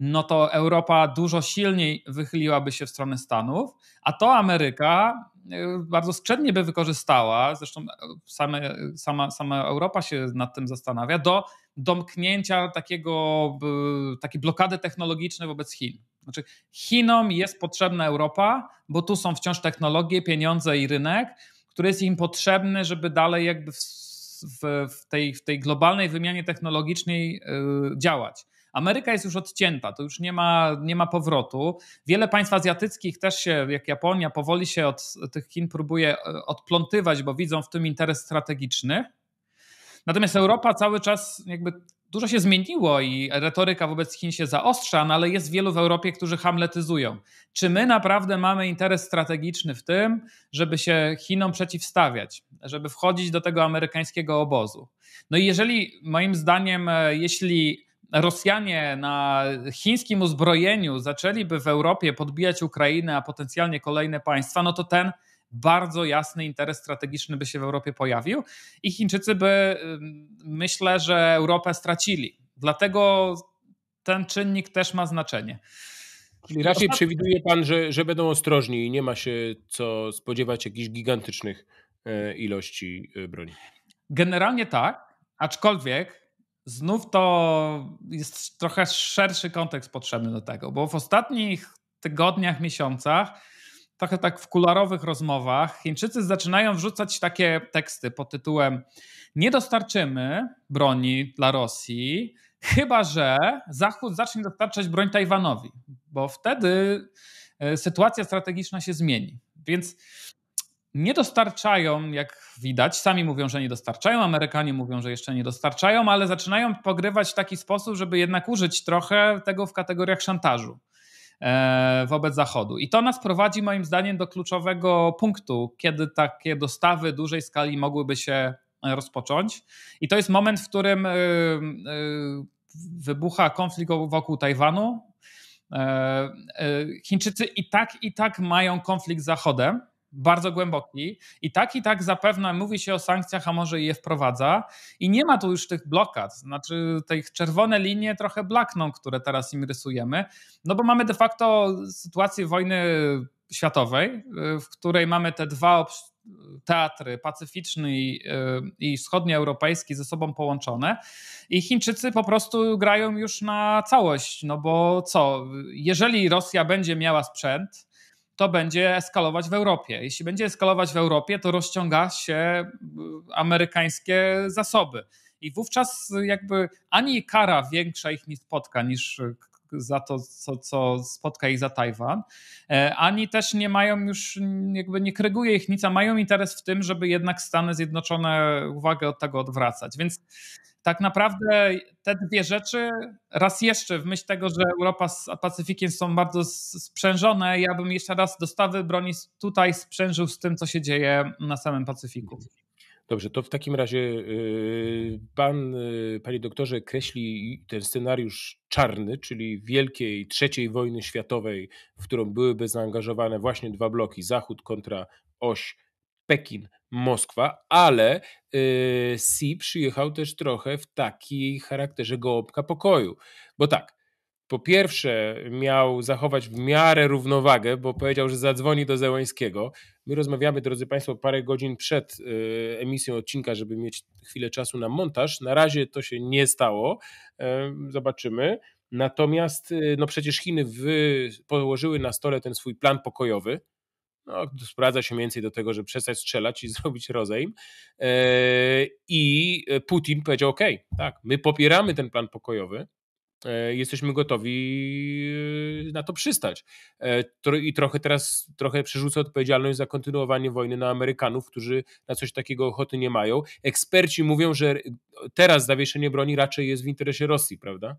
no to Europa dużo silniej wychyliłaby się w stronę Stanów, a to Ameryka e, bardzo skrzędnie by wykorzystała, zresztą e, same, sama, sama Europa się nad tym zastanawia, do domknięcia takiego, takiej blokady technologicznej wobec Chin. Znaczy, Chinom jest potrzebna Europa, bo tu są wciąż technologie, pieniądze i rynek, który jest im potrzebny, żeby dalej jakby w, w, w tej, w tej globalnej wymianie technologicznej yy, działać. Ameryka jest już odcięta, to już nie ma, nie ma powrotu. Wiele państw azjatyckich też się, jak Japonia, powoli się od tych Chin próbuje e, odplątywać, bo widzą w tym interes strategiczny. Natomiast Europa cały czas jakby dużo się zmieniło i retoryka wobec Chin się zaostrza, no ale jest wielu w Europie, którzy hamletyzują. Czy my naprawdę mamy interes strategiczny w tym, żeby się Chinom przeciwstawiać, żeby wchodzić do tego amerykańskiego obozu? No i jeżeli, moim zdaniem, e, jeśli Rosjanie na chińskim uzbrojeniu zaczęliby w Europie podbijać Ukrainę, a potencjalnie kolejne państwa, no to ten bardzo jasny interes strategiczny by się w Europie pojawił i Chińczycy by, myślę, że Europę stracili. Dlatego ten czynnik też ma znaczenie. Czyli raczej przewiduje pan, że, że będą ostrożni i nie ma się co spodziewać jakichś gigantycznych e, ilości e, broni. Generalnie tak, aczkolwiek znów to jest trochę szerszy kontekst potrzebny do tego, bo w ostatnich tygodniach, miesiącach, trochę tak w kularowych rozmowach, Chińczycy zaczynają wrzucać takie teksty pod tytułem: Nie dostarczymy broni dla Rosji, chyba że Zachód zacznie dostarczać broń Tajwanowi, bo wtedy e, sytuacja strategiczna się zmieni. Więc nie dostarczają, jak widać. Sami mówią, że nie dostarczają, Amerykanie mówią, że jeszcze nie dostarczają, ale zaczynają pogrywać w taki sposób, żeby jednak użyć trochę tego w kategoriach szantażu e, wobec Zachodu. I to nas prowadzi moim zdaniem do kluczowego punktu, kiedy takie dostawy dużej skali mogłyby się rozpocząć. I to jest moment, w którym e, e, wybucha konflikt wokół Tajwanu. Chińczycy i tak, i tak mają konflikt z Zachodem bardzo głęboki i tak i tak zapewne mówi się o sankcjach, a może je wprowadza i nie ma tu już tych blokad, znaczy tych czerwone linie trochę blakną, które teraz im rysujemy, no bo mamy de facto sytuację wojny światowej, w której mamy te dwa teatry, pacyficzny i, y, i wschodnioeuropejski, ze sobą połączone. I Chińczycy po prostu grają już na całość. No bo co? Jeżeli Rosja będzie miała sprzęt, to będzie eskalować w Europie. Jeśli będzie eskalować w Europie, to rozciąga się y, amerykańskie zasoby. I wówczas jakby ani kara większa ich nie spotka niż y, za to, co, co spotka ich za Tajwan, e, ani też nie mają już, jakby nie kryguje ich nic, a mają interes w tym, żeby jednak Stany Zjednoczone uwagę od tego odwracać. Więc tak naprawdę te dwie rzeczy, raz jeszcze, w myśl tego, że Europa z Pacyfikiem są bardzo sprzężone, ja bym jeszcze raz dostawy broni tutaj sprzężył z tym, co się dzieje na samym Pacyfiku. Dobrze, to w takim razie y, pan, y, panie doktorze, kreśli ten scenariusz czarny, czyli wielkiej trzeciej wojny światowej, w którą byłyby zaangażowane właśnie dwa bloki, Zachód kontra oś Pekin, Moskwa, ale y, Xi przyjechał też trochę w takiej charakterze gołąbka pokoju. Bo tak, po pierwsze miał zachować w miarę równowagę, bo powiedział, że zadzwoni do Zełańskiego. My rozmawiamy, drodzy Państwo, parę godzin przed y, emisją odcinka, żeby mieć chwilę czasu na montaż. Na razie to się nie stało. Zobaczymy. Natomiast y, no przecież Chiny wy, położyły na stole ten swój plan pokojowy, no, sprawdza się mniej więcej do tego, że przestać strzelać i *laughs* zrobić rozejm. E, I Putin powiedział: OK, tak, my popieramy ten plan pokojowy, e, jesteśmy gotowi e, na to przystać. I trochę teraz trochę przerzucę odpowiedzialność za kontynuowanie wojny na Amerykanów, którzy na coś takiego ochoty nie mają. Eksperci mówią, że teraz zawieszenie broni raczej jest w interesie Rosji, prawda?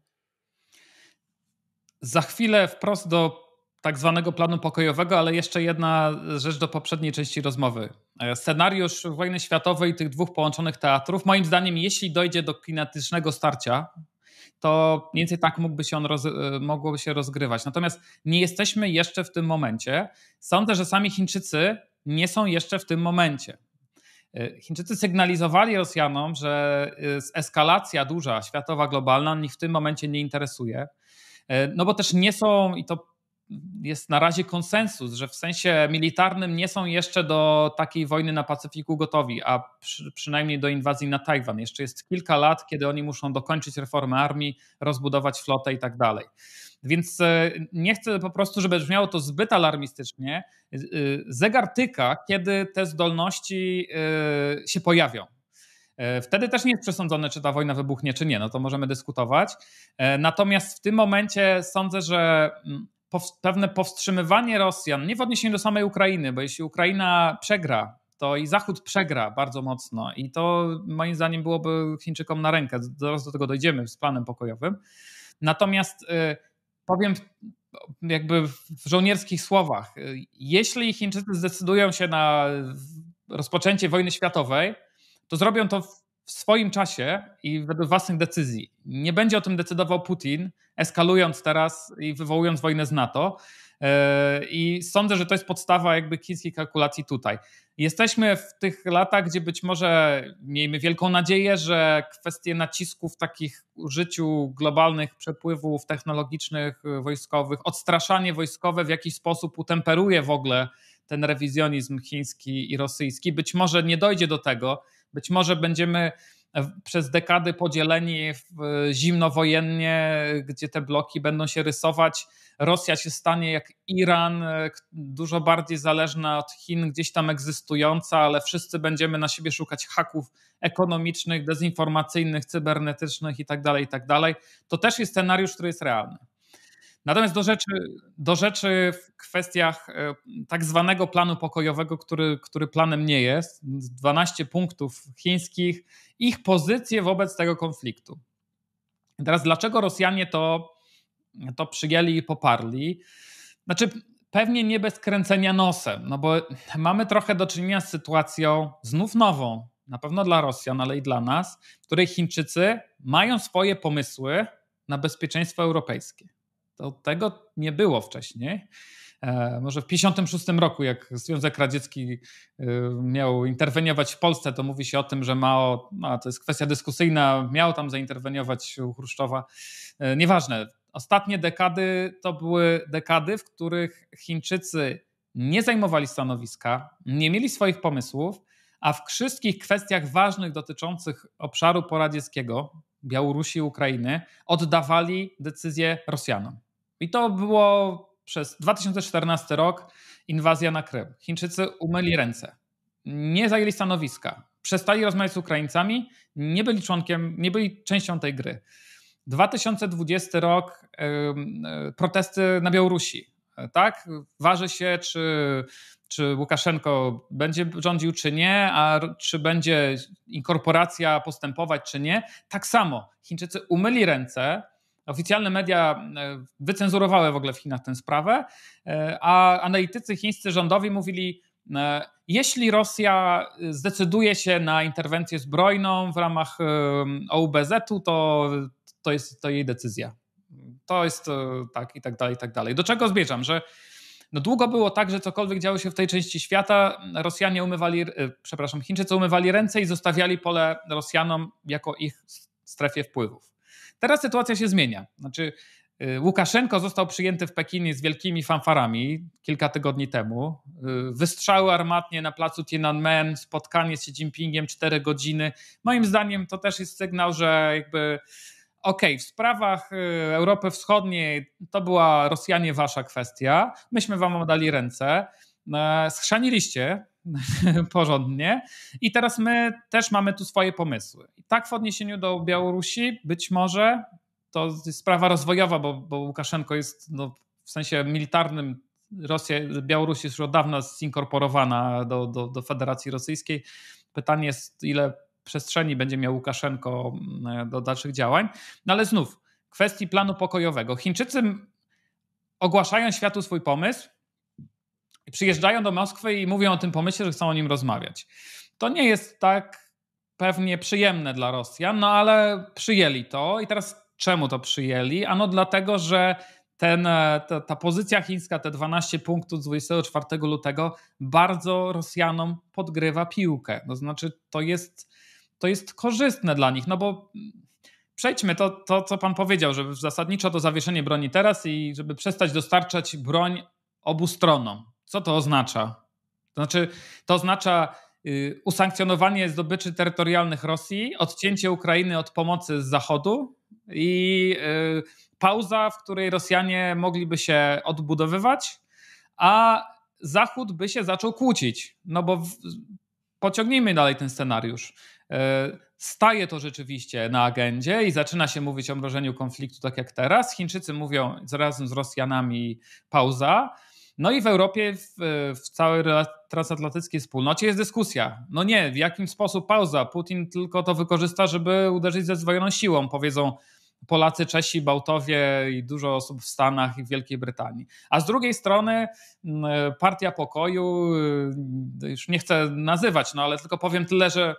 Za chwilę wprost do tak zwanego planu pokojowego, ale jeszcze jedna rzecz do poprzedniej części rozmowy. E, scenariusz wojny światowej tych dwóch połączonych teatrów, moim zdaniem, jeśli dojdzie do kinetycznego starcia, to mniej więcej tak mógłby się on roz, e, mogłoby się rozgrywać. Natomiast nie jesteśmy jeszcze w tym momencie. Sądzę, że sami Chińczycy nie są jeszcze w tym momencie. E, Chińczycy sygnalizowali Rosjanom, że eskalacja duża, światowa, globalna ich w tym momencie nie interesuje. No bo też nie są, i to jest na razie konsensus, że w sensie militarnym nie są jeszcze do takiej wojny na Pacyfiku gotowi, a przy, przynajmniej do inwazji na Tajwan. Jeszcze jest kilka lat, kiedy oni muszą dokończyć reformę armii, rozbudować flotę i tak dalej. Więc e, nie chcę po prostu, żeby brzmiało to zbyt alarmistycznie. E, e, zegar tyka, kiedy te zdolności się pojawią. Wtedy też nie jest przesądzone, czy ta wojna wybuchnie, czy nie, no to możemy dyskutować. Natomiast w tym momencie sądzę, że mm, pewne powstrzymywanie Rosjan, nie w odniesieniu do samej Ukrainy, bo jeśli Ukraina przegra, to i Zachód przegra bardzo mocno i to moim zdaniem byłoby Chińczykom na rękę. Zaraz do tego dojdziemy z planem pokojowym. Natomiast y, powiem jakby w żołnierskich słowach, y, jeśli Chińczycy zdecydują się na rozpoczęcie wojny światowej, to zrobią to w swoim czasie i według własnych decyzji. Nie będzie o tym decydował Putin, eskalując teraz i wywołując wojnę z NATO. E, I sądzę, że to jest podstawa jakby chińskiej kalkulacji tutaj. Jesteśmy w tych latach, gdzie być może miejmy wielką nadzieję, że kwestie nacisków takich życiu globalnych przepływów technologicznych, wojskowych, odstraszanie wojskowe w jakiś sposób utemperuje w ogóle ten rewizjonizm chiński i rosyjski. Być może nie dojdzie do tego, być może będziemy e, przez dekady podzieleni e, zimnowojennie, gdzie te bloki będą się rysować. Rosja się stanie jak Iran, e, dużo bardziej zależna od Chin, gdzieś tam egzystująca, ale wszyscy będziemy na siebie szukać haków ekonomicznych, dezinformacyjnych, cybernetycznych itd., tak itd. Tak to też jest scenariusz, który jest realny. Natomiast do rzeczy, do rzeczy w kwestiach e, tak zwanego planu pokojowego, który, który planem nie jest, 12 punktów chińskich, ich pozycje wobec tego konfliktu. Teraz dlaczego Rosjanie to, to przyjęli i poparli? Znaczy, pewnie nie bez kręcenia nosem, no bo mamy trochę do czynienia z sytuacją znów nową, na pewno dla Rosjan, ale i dla nas, w której Chińczycy mają swoje pomysły na bezpieczeństwo europejskie. To tego nie było wcześniej. E, może w 1956 roku, jak Związek Radziecki y, miał interweniować w Polsce, to mówi się o tym, że mało, no, to jest kwestia dyskusyjna, miał tam zainterweniować u Chruszczowa. E, nieważne. Ostatnie dekady to były dekady, w których Chińczycy nie zajmowali stanowiska, nie mieli swoich pomysłów, a w wszystkich kwestiach ważnych dotyczących obszaru poradzieckiego, Białorusi i Ukrainy, oddawali decyzję Rosjanom. I to było przez 2014 rok inwazja na Krym. Chińczycy umyli ręce, nie zajęli stanowiska, przestali rozmawiać z Ukraińcami, nie byli członkiem, nie byli częścią tej gry. 2020 rok, y, protesty na Białorusi, tak? Waży się, czy, czy Łukaszenko będzie rządził, czy nie, a czy będzie inkorporacja postępować, czy nie. Tak samo Chińczycy umyli ręce, Oficjalne media e, wycenzurowały w ogóle w Chinach tę sprawę, e, a analitycy chińscy rządowi mówili, e, jeśli Rosja zdecyduje się na interwencję zbrojną w ramach OUBZ-u, to, to jest to jej decyzja. To jest tak i tak dalej, i tak dalej. Do czego zmierzam, że no długo było tak, że cokolwiek działo się w tej części świata, Rosjanie umywali, przepraszam, Chińczycy umywali ręce i zostawiali pole Rosjanom jako ich strefie wpływów. Teraz sytuacja się zmienia. Znaczy, y, Łukaszenko został przyjęty w Pekinie z wielkimi fanfarami kilka tygodni temu. Y, wystrzały armatnie na placu Tiananmen, spotkanie z Xi Jinpingiem 4 godziny. Moim zdaniem to też jest sygnał, że jakby okej, okay, w sprawach y, Europy Wschodniej to była Rosjanie wasza kwestia, myśmy wam dali ręce, e, schrzaniliście *laughs* porządnie. I teraz my też mamy tu swoje pomysły. I tak w odniesieniu do Białorusi być może to jest sprawa rozwojowa, bo, bo Łukaszenko jest no, w sensie militarnym Rosja, Białoruś jest już od dawna zinkorporowana do, do, do Federacji Rosyjskiej. Pytanie jest, ile przestrzeni będzie miał Łukaszenko mm, do dalszych działań. No ale znów, kwestii planu pokojowego. Chińczycy ogłaszają światu swój pomysł, przyjeżdżają do Moskwy i mówią o tym pomyśle, że chcą o nim rozmawiać. To nie jest tak pewnie przyjemne dla Rosjan, no ale przyjęli to i teraz czemu to przyjęli? Ano dlatego, że ten, e, ta, ta, pozycja chińska, te 12 punktów z 24 lutego, bardzo Rosjanom podgrywa piłkę. To znaczy, to jest, to jest korzystne dla nich, no bo mm, przejdźmy to, to, co pan powiedział, żeby zasadniczo to zawieszenie broni teraz i żeby przestać dostarczać broń obu stronom. Co to oznacza? To znaczy, to oznacza y, usankcjonowanie zdobyczy terytorialnych Rosji, odcięcie Ukrainy od pomocy z Zachodu i y, pauza, w której Rosjanie mogliby się odbudowywać, a Zachód by się zaczął kłócić. No bo pociągnijmy dalej ten scenariusz. Y, staje to rzeczywiście na agendzie i zaczyna się mówić o mrożeniu konfliktu, tak jak teraz. Chińczycy mówią razem z Rosjanami pauza. No i w Europie, w, w całej transatlantyckiej wspólnocie jest dyskusja. No nie, w jakim sposób pauza? Putin tylko to wykorzysta, żeby uderzyć ze zdwojoną siłą, powiedzą Polacy, Czesi, Bałtowie i dużo osób w Stanach i w Wielkiej Brytanii. A z drugiej strony Partia Pokoju, y, już nie chcę nazywać, no ale tylko powiem tyle, że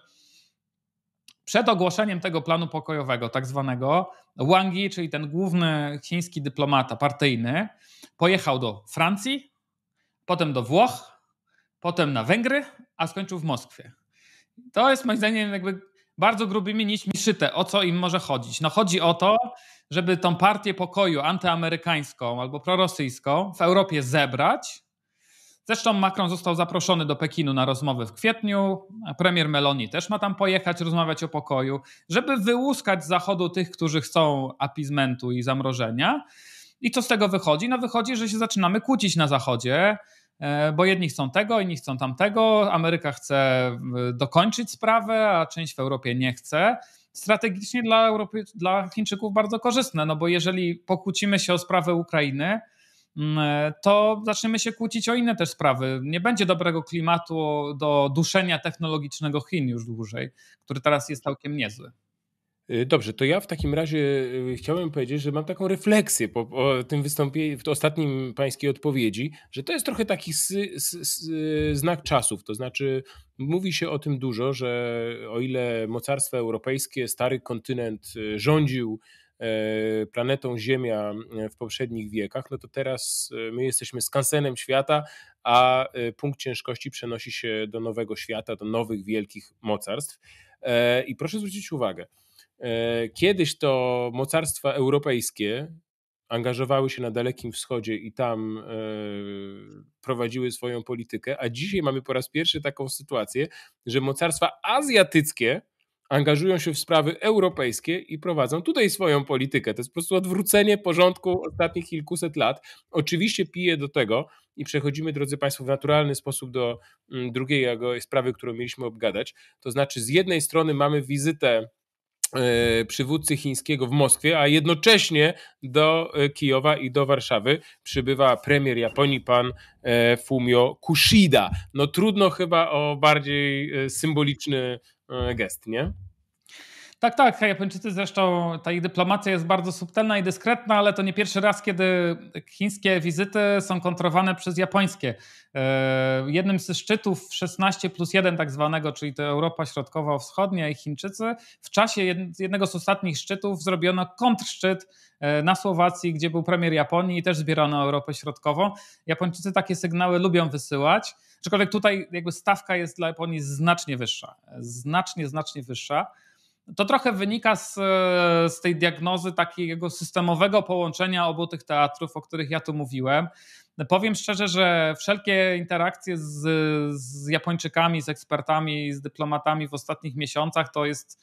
przed ogłoszeniem tego planu pokojowego, tak zwanego, Wang Yi, czyli ten główny chiński dyplomata partyjny, pojechał do Francji, potem do Włoch, potem na Węgry, a skończył w Moskwie. To jest moim zdaniem jakby bardzo grubymi nićmi szyte, o co im może chodzić. No chodzi o to, żeby tą partię pokoju antyamerykańską albo prorosyjską w Europie zebrać, Zresztą Macron został zaproszony do Pekinu na rozmowy w kwietniu. Premier Meloni też ma tam pojechać, rozmawiać o pokoju, żeby wyłuskać z Zachodu tych, którzy chcą apizmentu i zamrożenia. I co z tego wychodzi? No wychodzi, że się zaczynamy kłócić na Zachodzie, e, bo jedni chcą tego, inni chcą tamtego. Ameryka chce e, dokończyć sprawę, a część w Europie nie chce. Strategicznie dla, Europy, dla Chińczyków bardzo korzystne, no bo jeżeli pokłócimy się o sprawę Ukrainy, Mm, e, to zaczniemy się kłócić o inne też sprawy. Nie będzie dobrego klimatu do duszenia technologicznego Chin już dłużej, który teraz jest całkiem niezły. E, dobrze, to ja w takim razie e, chciałbym powiedzieć, że mam taką refleksję po, po tym wystąpieniu, w ostatnim pańskiej odpowiedzi, że to jest trochę taki s, s, s, znak czasów. To znaczy, mówi się o tym dużo, że o ile mocarstwa europejskie, stary kontynent rządził E, planetą Ziemia e, w poprzednich wiekach, no to teraz e, my jesteśmy skansenem świata, a punkt ciężkości przenosi się do nowego świata, do nowych wielkich mocarstw. I proszę zwrócić uwagę, kiedyś to mocarstwa europejskie angażowały się na Dalekim Wschodzie i tam prowadziły swoją politykę, a dzisiaj mamy po raz pierwszy taką sytuację, że mocarstwa azjatyckie angażują się w sprawy europejskie i prowadzą tutaj swoją politykę. To jest po prostu odwrócenie porządku ostatnich kilkuset lat. Oczywiście pije do tego i przechodzimy, drodzy Państwo, w naturalny sposób do mm, drugiej sprawy, którą mieliśmy obgadać. To znaczy, z jednej strony mamy wizytę e, przywódcy chińskiego w Moskwie, a jednocześnie do e, Kijowa i do Warszawy przybywa premier Japonii, pan e, Fumio Kushida. No trudno chyba o bardziej symboliczny E, gest, nie? Tak, tak. Japończycy zresztą, ta ich dyplomacja jest bardzo subtelna i dyskretna, ale to nie pierwszy raz, kiedy chińskie wizyty są kontrowane przez japońskie. E, jednym ze szczytów 16 plus 1 tak zwanego, czyli to Europa Środkowo-Wschodnia i Chińczycy, w czasie jednego z ostatnich szczytów zrobiono kontrszczyt e, na Słowacji, gdzie był premier Japonii i też zbierano Europę Środkową. Japończycy takie sygnały lubią wysyłać. Aczkolwiek tutaj jakby stawka jest dla Japonii znacznie wyższa. Znacznie, znacznie wyższa. To trochę wynika z, z tej diagnozy takiego systemowego połączenia obu tych teatrów, o których ja tu mówiłem. Powiem szczerze, że wszelkie interakcje z, z Japończykami, z ekspertami, z dyplomatami w ostatnich miesiącach to jest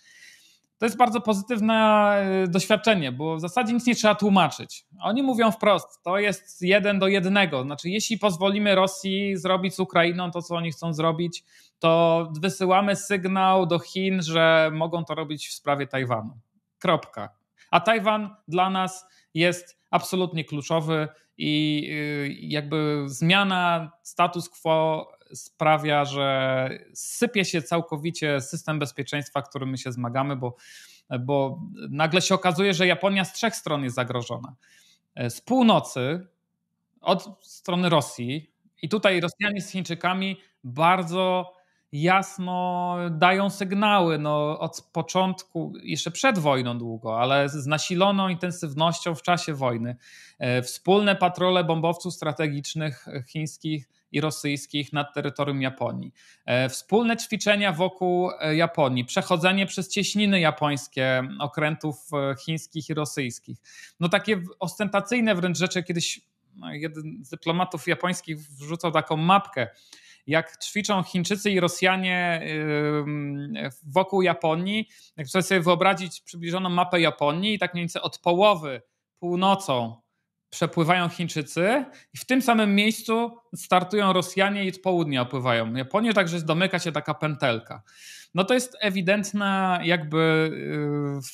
to jest bardzo pozytywne y, doświadczenie, bo w zasadzie nic nie trzeba tłumaczyć. Oni mówią wprost, to jest jeden do jednego. Znaczy, jeśli pozwolimy Rosji zrobić z Ukrainą to, co oni chcą zrobić, to wysyłamy sygnał do Chin, że mogą to robić w sprawie Tajwanu. Kropka. A Tajwan dla nas jest absolutnie kluczowy i y, jakby zmiana status quo sprawia, że sypie się całkowicie system bezpieczeństwa, którym my się zmagamy, bo, bo nagle się okazuje, że Japonia z trzech stron jest zagrożona. E, z północy, od strony Rosji, i tutaj Rosjanie z Chińczykami bardzo jasno dają sygnały no, od początku, jeszcze przed wojną długo, ale z nasiloną intensywnością w czasie wojny. E, wspólne patrole bombowców strategicznych chińskich i rosyjskich nad terytorium Japonii. E, wspólne ćwiczenia wokół e, Japonii, przechodzenie przez cieśniny japońskie okrętów e, chińskich i rosyjskich. No takie ostentacyjne wręcz rzeczy, kiedyś no, jeden z dyplomatów japońskich wrzucał taką mapkę, jak ćwiczą Chińczycy i Rosjanie wokół Japonii. Jak trzeba sobie wyobrazić przybliżoną mapę Japonii i tak mniej więcej od połowy północą przepływają Chińczycy i w tym samym miejscu startują Rosjanie i z południa opływają Japonię, także zdomyka się taka pętelka. No to jest ewidentne jakby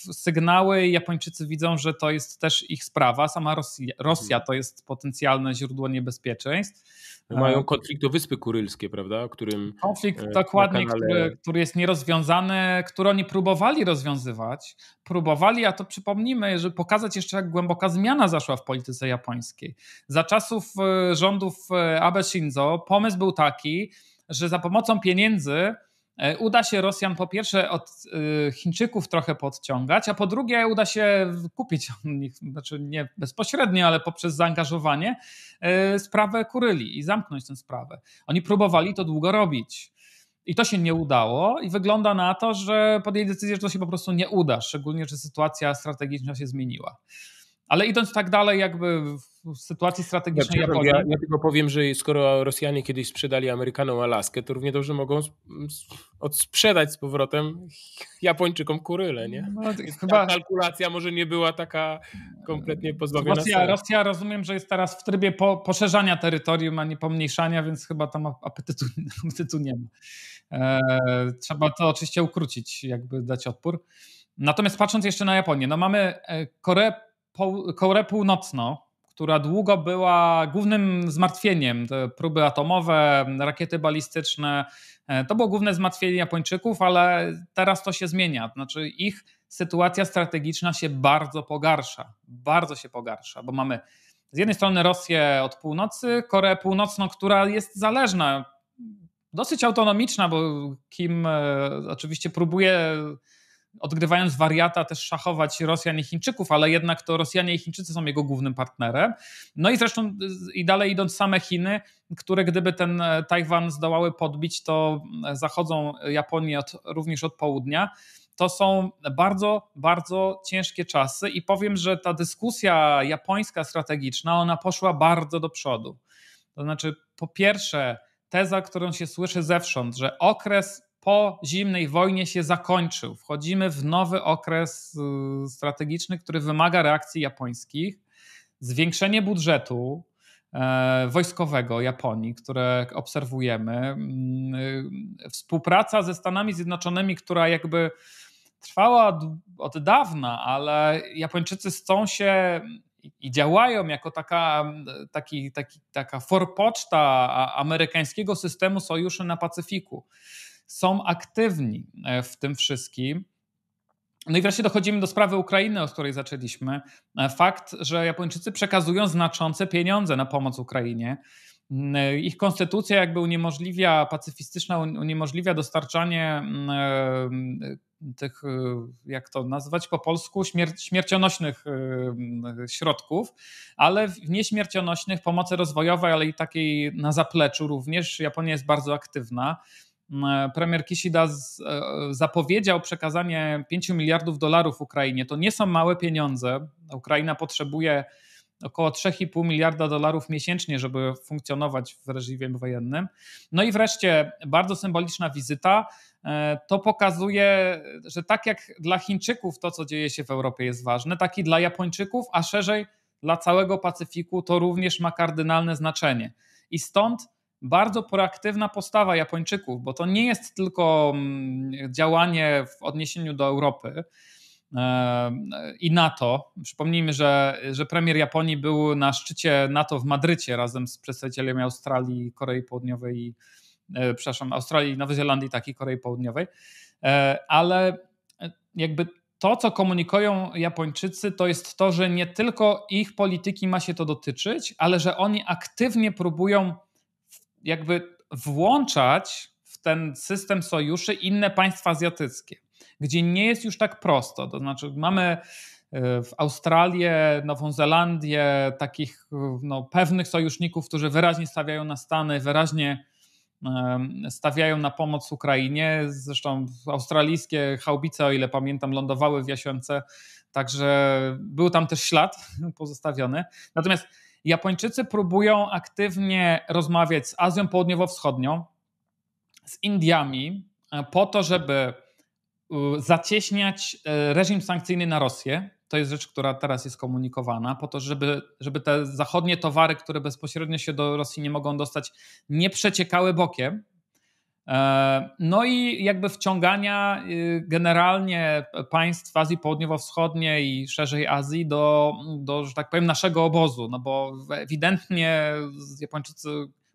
y, sygnały Japończycy widzą, że to jest też ich sprawa. Sama Rosja, Rosja mhm. to jest potencjalne źródło niebezpieczeństw. No mają e, konflikt o Wyspy Kurylskie, prawda? Którym konflikt e, dokładnie, kanale... który, który jest nierozwiązany, który oni próbowali rozwiązywać. Próbowali, a to przypomnijmy, żeby pokazać jeszcze, jak głęboka zmiana zaszła w polityce japońskiej. Za czasów y, rządów e, Abe Shinzo, pomysł był taki, że za pomocą pieniędzy e, uda się Rosjan po pierwsze od e, Chińczyków trochę podciągać, a po drugie uda się kupić od nich, znaczy nie bezpośrednio, ale poprzez zaangażowanie, e, sprawę Kuryli i zamknąć tę sprawę. Oni próbowali to długo robić. I to się nie udało, i wygląda na to, że podjęli decyzję, że to się po prostu nie uda, szczególnie, że sytuacja strategiczna się zmieniła. Ale idąc tak dalej, jakby w sytuacji strategicznej ja, Japonii. Ja, ja, tylko powiem, że skoro Rosjanie kiedyś sprzedali Amerykanom Alaskę, to równie dobrze mogą odsprzedać z powrotem Japończykom Kuryle, nie? No, chyba... Ta kalkulacja może nie była taka kompletnie pozbawiona. Rosja, Rosja rozumiem, że jest teraz w trybie po, poszerzania terytorium, a nie pomniejszania, więc chyba tam apetytu, *laughs* apetytu nie ma. Eee, trzeba to oczywiście ukrócić, jakby dać odpór. Natomiast patrząc jeszcze na Japonię, no mamy e, Koreę Koreę Północną, która długo była głównym zmartwieniem. Te próby atomowe, rakiety balistyczne e, to było główne zmartwienie Japończyków, ale teraz to się zmienia. Znaczy ich sytuacja strategiczna się bardzo pogarsza. Bardzo się pogarsza, bo mamy z jednej strony Rosję od północy, Koreę Północną, która jest zależna, dosyć autonomiczna, bo Kim e, oczywiście próbuje odgrywając wariata też szachować Rosjan i Chińczyków, ale jednak to Rosjanie i Chińczycy są jego głównym partnerem. No i zresztą i dalej idąc same Chiny, które gdyby ten e, Tajwan zdołały podbić, to e, zachodzą Japonię od, również od południa. To są bardzo, bardzo ciężkie czasy i powiem, że ta dyskusja japońska strategiczna, ona poszła bardzo do przodu. To znaczy, po pierwsze, teza, którą się słyszy zewsząd, że okres po zimnej wojnie się zakończył. Wchodzimy w nowy okres y, strategiczny, który wymaga reakcji japońskich. Zwiększenie budżetu e, wojskowego Japonii, które obserwujemy, mm, y, współpraca ze Stanami Zjednoczonymi, która jakby trwała od dawna, ale Japończycy chcą się i działają jako taka, taki, taki, taka forpoczta amerykańskiego systemu sojuszy na Pacyfiku są aktywni e, w tym wszystkim. No i wreszcie dochodzimy do sprawy Ukrainy, od której zaczęliśmy. E, fakt, że Japończycy przekazują znaczące pieniądze na pomoc Ukrainie. Mm, e, ich konstytucja jakby uniemożliwia, pacyfistyczna uniemożliwia dostarczanie mm, mm, tych, jak to nazwać po polsku, śmier śmiercionośnych środków, ale w nieśmiercionośnych pomocy rozwojowej, ale i takiej na zapleczu również Japonia jest bardzo aktywna. E, premier Kishida e, zapowiedział przekazanie 5 miliardów dolarów Ukrainie. To nie są małe pieniądze. Ukraina potrzebuje około 3,5 miliarda dolarów miesięcznie, żeby funkcjonować w reżimie wojennym. No i wreszcie bardzo symboliczna wizyta. E, to pokazuje, że tak jak dla Chińczyków to, co dzieje się w Europie jest ważne, tak i dla Japończyków, a szerzej dla całego Pacyfiku to również ma kardynalne znaczenie. I stąd bardzo proaktywna postawa Japończyków, bo to nie jest tylko mm, działanie w odniesieniu do Europy e, i NATO. Przypomnijmy, że, że premier Japonii był na szczycie NATO w Madrycie razem z przedstawicielami Australii, Korei Południowej i e, przepraszam, Australii, Nowej Zelandii, tak i Korei Południowej. E, ale jakby to, co komunikują Japończycy, to jest to, że nie tylko ich polityki ma się to dotyczyć, ale że oni aktywnie próbują jakby włączać w ten system sojuszy inne państwa azjatyckie, gdzie nie jest już tak prosto. To znaczy, mamy e, w Australię, Nową Zelandię, takich e, no, pewnych sojuszników, którzy wyraźnie stawiają na Stany, wyraźnie stawiają na pomoc Ukrainie. Zresztą australijskie chałbice, o ile pamiętam, lądowały w Jasiące, także był tam też ślad *laughs* pozostawiony. Natomiast Japończycy próbują aktywnie rozmawiać z Azją Południowo-Wschodnią, z Indiami, e, po to, żeby zacieśniać e, reżim sankcyjny na Rosję. To jest rzecz, która teraz jest komunikowana, po to, żeby, żeby te zachodnie towary, które bezpośrednio się do Rosji nie mogą dostać, nie przeciekały bokiem. E, no i jakby wciągania y, generalnie państw Azji Południowo-Wschodniej i szerzej Azji do, do, że tak powiem, naszego obozu, no bo ewidentnie Japończycy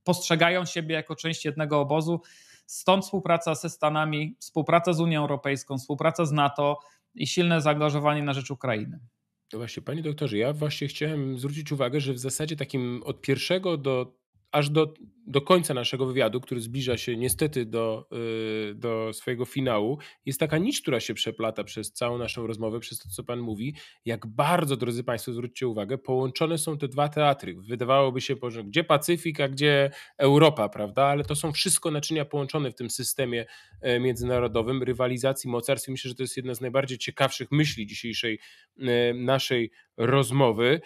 postrzegają siebie jako część jednego obozu, stąd współpraca ze Stanami, współpraca z Unią Europejską, współpraca z NATO i silne zaangażowanie na rzecz Ukrainy. No właśnie, panie doktorze, ja właśnie chciałem zwrócić uwagę, że w zasadzie takim od pierwszego do aż do do końca naszego wywiadu, który zbliża się niestety do, y, do swojego finału, jest taka nić, która się przeplata przez całą naszą rozmowę, przez to, co Pan mówi. Jak bardzo, drodzy Państwo, zwróćcie uwagę, połączone są te dwa teatry. Wydawałoby się, że gdzie Pacyfik, a gdzie Europa, prawda? Ale to są wszystko naczynia połączone w tym systemie y, międzynarodowym, rywalizacji, mocarstw. Myślę, że to jest jedna z najbardziej ciekawszych myśli dzisiejszej y, naszej rozmowy.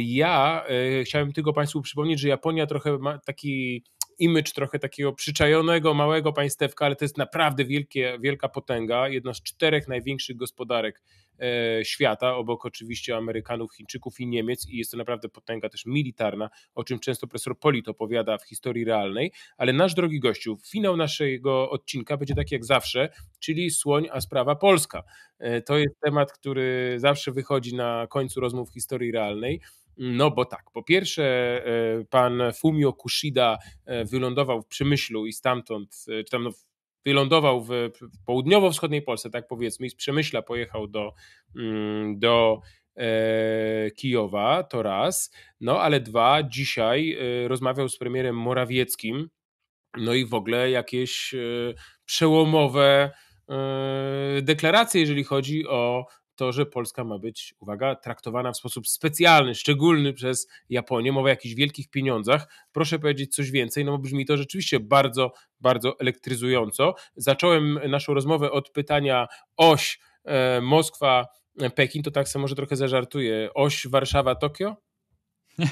Ja chciałbym tylko Państwu przypomnieć, że Japonia trochę ma taki image trochę takiego przyczajonego, małego państewka, ale to jest naprawdę wielkie, wielka potęga, jedna z czterech największych gospodarek e, świata, obok oczywiście Amerykanów, Chińczyków i Niemiec i jest to naprawdę potęga też militarna, o czym często profesor Polit opowiada w historii realnej, ale nasz drogi gościu, finał naszego odcinka będzie tak jak zawsze, czyli słoń, a sprawa polska. E, to jest temat, który zawsze wychodzi na końcu rozmów historii realnej. No bo tak, po pierwsze e, pan Fumio Kushida e, wylądował w Przemyślu i stamtąd, e, czy tam no, wylądował w południowo-wschodniej Polsce, tak powiedzmy, i z Przemyśla pojechał do, mm, do Kijowa, to raz. No ale dwa, dzisiaj rozmawiał z premierem Morawieckim, no i w ogóle jakieś przełomowe deklaracje, jeżeli chodzi o to, że Polska ma być, uwaga, traktowana w sposób specjalny, szczególny przez Japonię. Mowa o jakichś wielkich pieniądzach. Proszę powiedzieć coś więcej, no bo brzmi to rzeczywiście bardzo, bardzo elektryzująco. Zacząłem naszą rozmowę od pytania oś e, Moskwa, Pekin, to tak samo może trochę zażartuję. Oś Warszawa-Tokio? *laughs*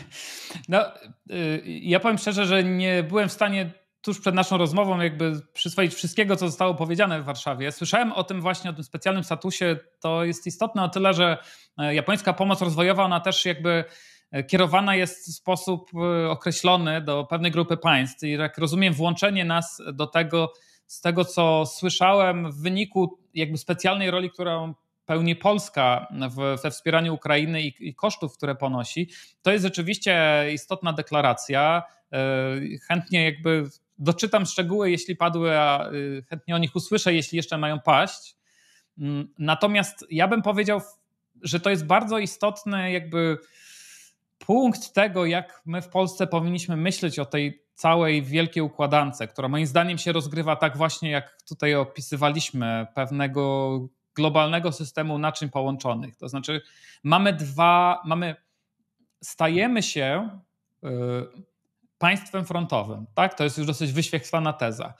No, y, ja powiem szczerze, że nie byłem w stanie tuż przed naszą rozmową jakby przyswoić wszystkiego, co zostało powiedziane w Warszawie. Słyszałem o tym właśnie, o tym specjalnym statusie. To jest istotne o tyle, że e, japońska pomoc rozwojowa, ona też jakby e, kierowana jest w sposób e, określony do pewnej grupy państw. I jak rozumiem, włączenie nas do tego, z tego co słyszałem, w wyniku jakby specjalnej roli, którą pełni Polska w, we wspieraniu Ukrainy i, i, kosztów, które ponosi, to jest rzeczywiście istotna deklaracja. Chętnie jakby doczytam szczegóły, jeśli padły, a y, chętnie o nich usłyszę, jeśli jeszcze mają paść. Mm, natomiast ja bym powiedział, że to jest bardzo istotny jakby punkt tego, jak my w Polsce powinniśmy myśleć o tej całej wielkiej układance, która moim zdaniem się rozgrywa tak właśnie, jak tutaj opisywaliśmy, pewnego globalnego systemu naczyń połączonych. To znaczy, mamy dwa, mamy, stajemy się. Yy, państwem frontowym. Tak? To jest już dosyć wyświechtwana teza.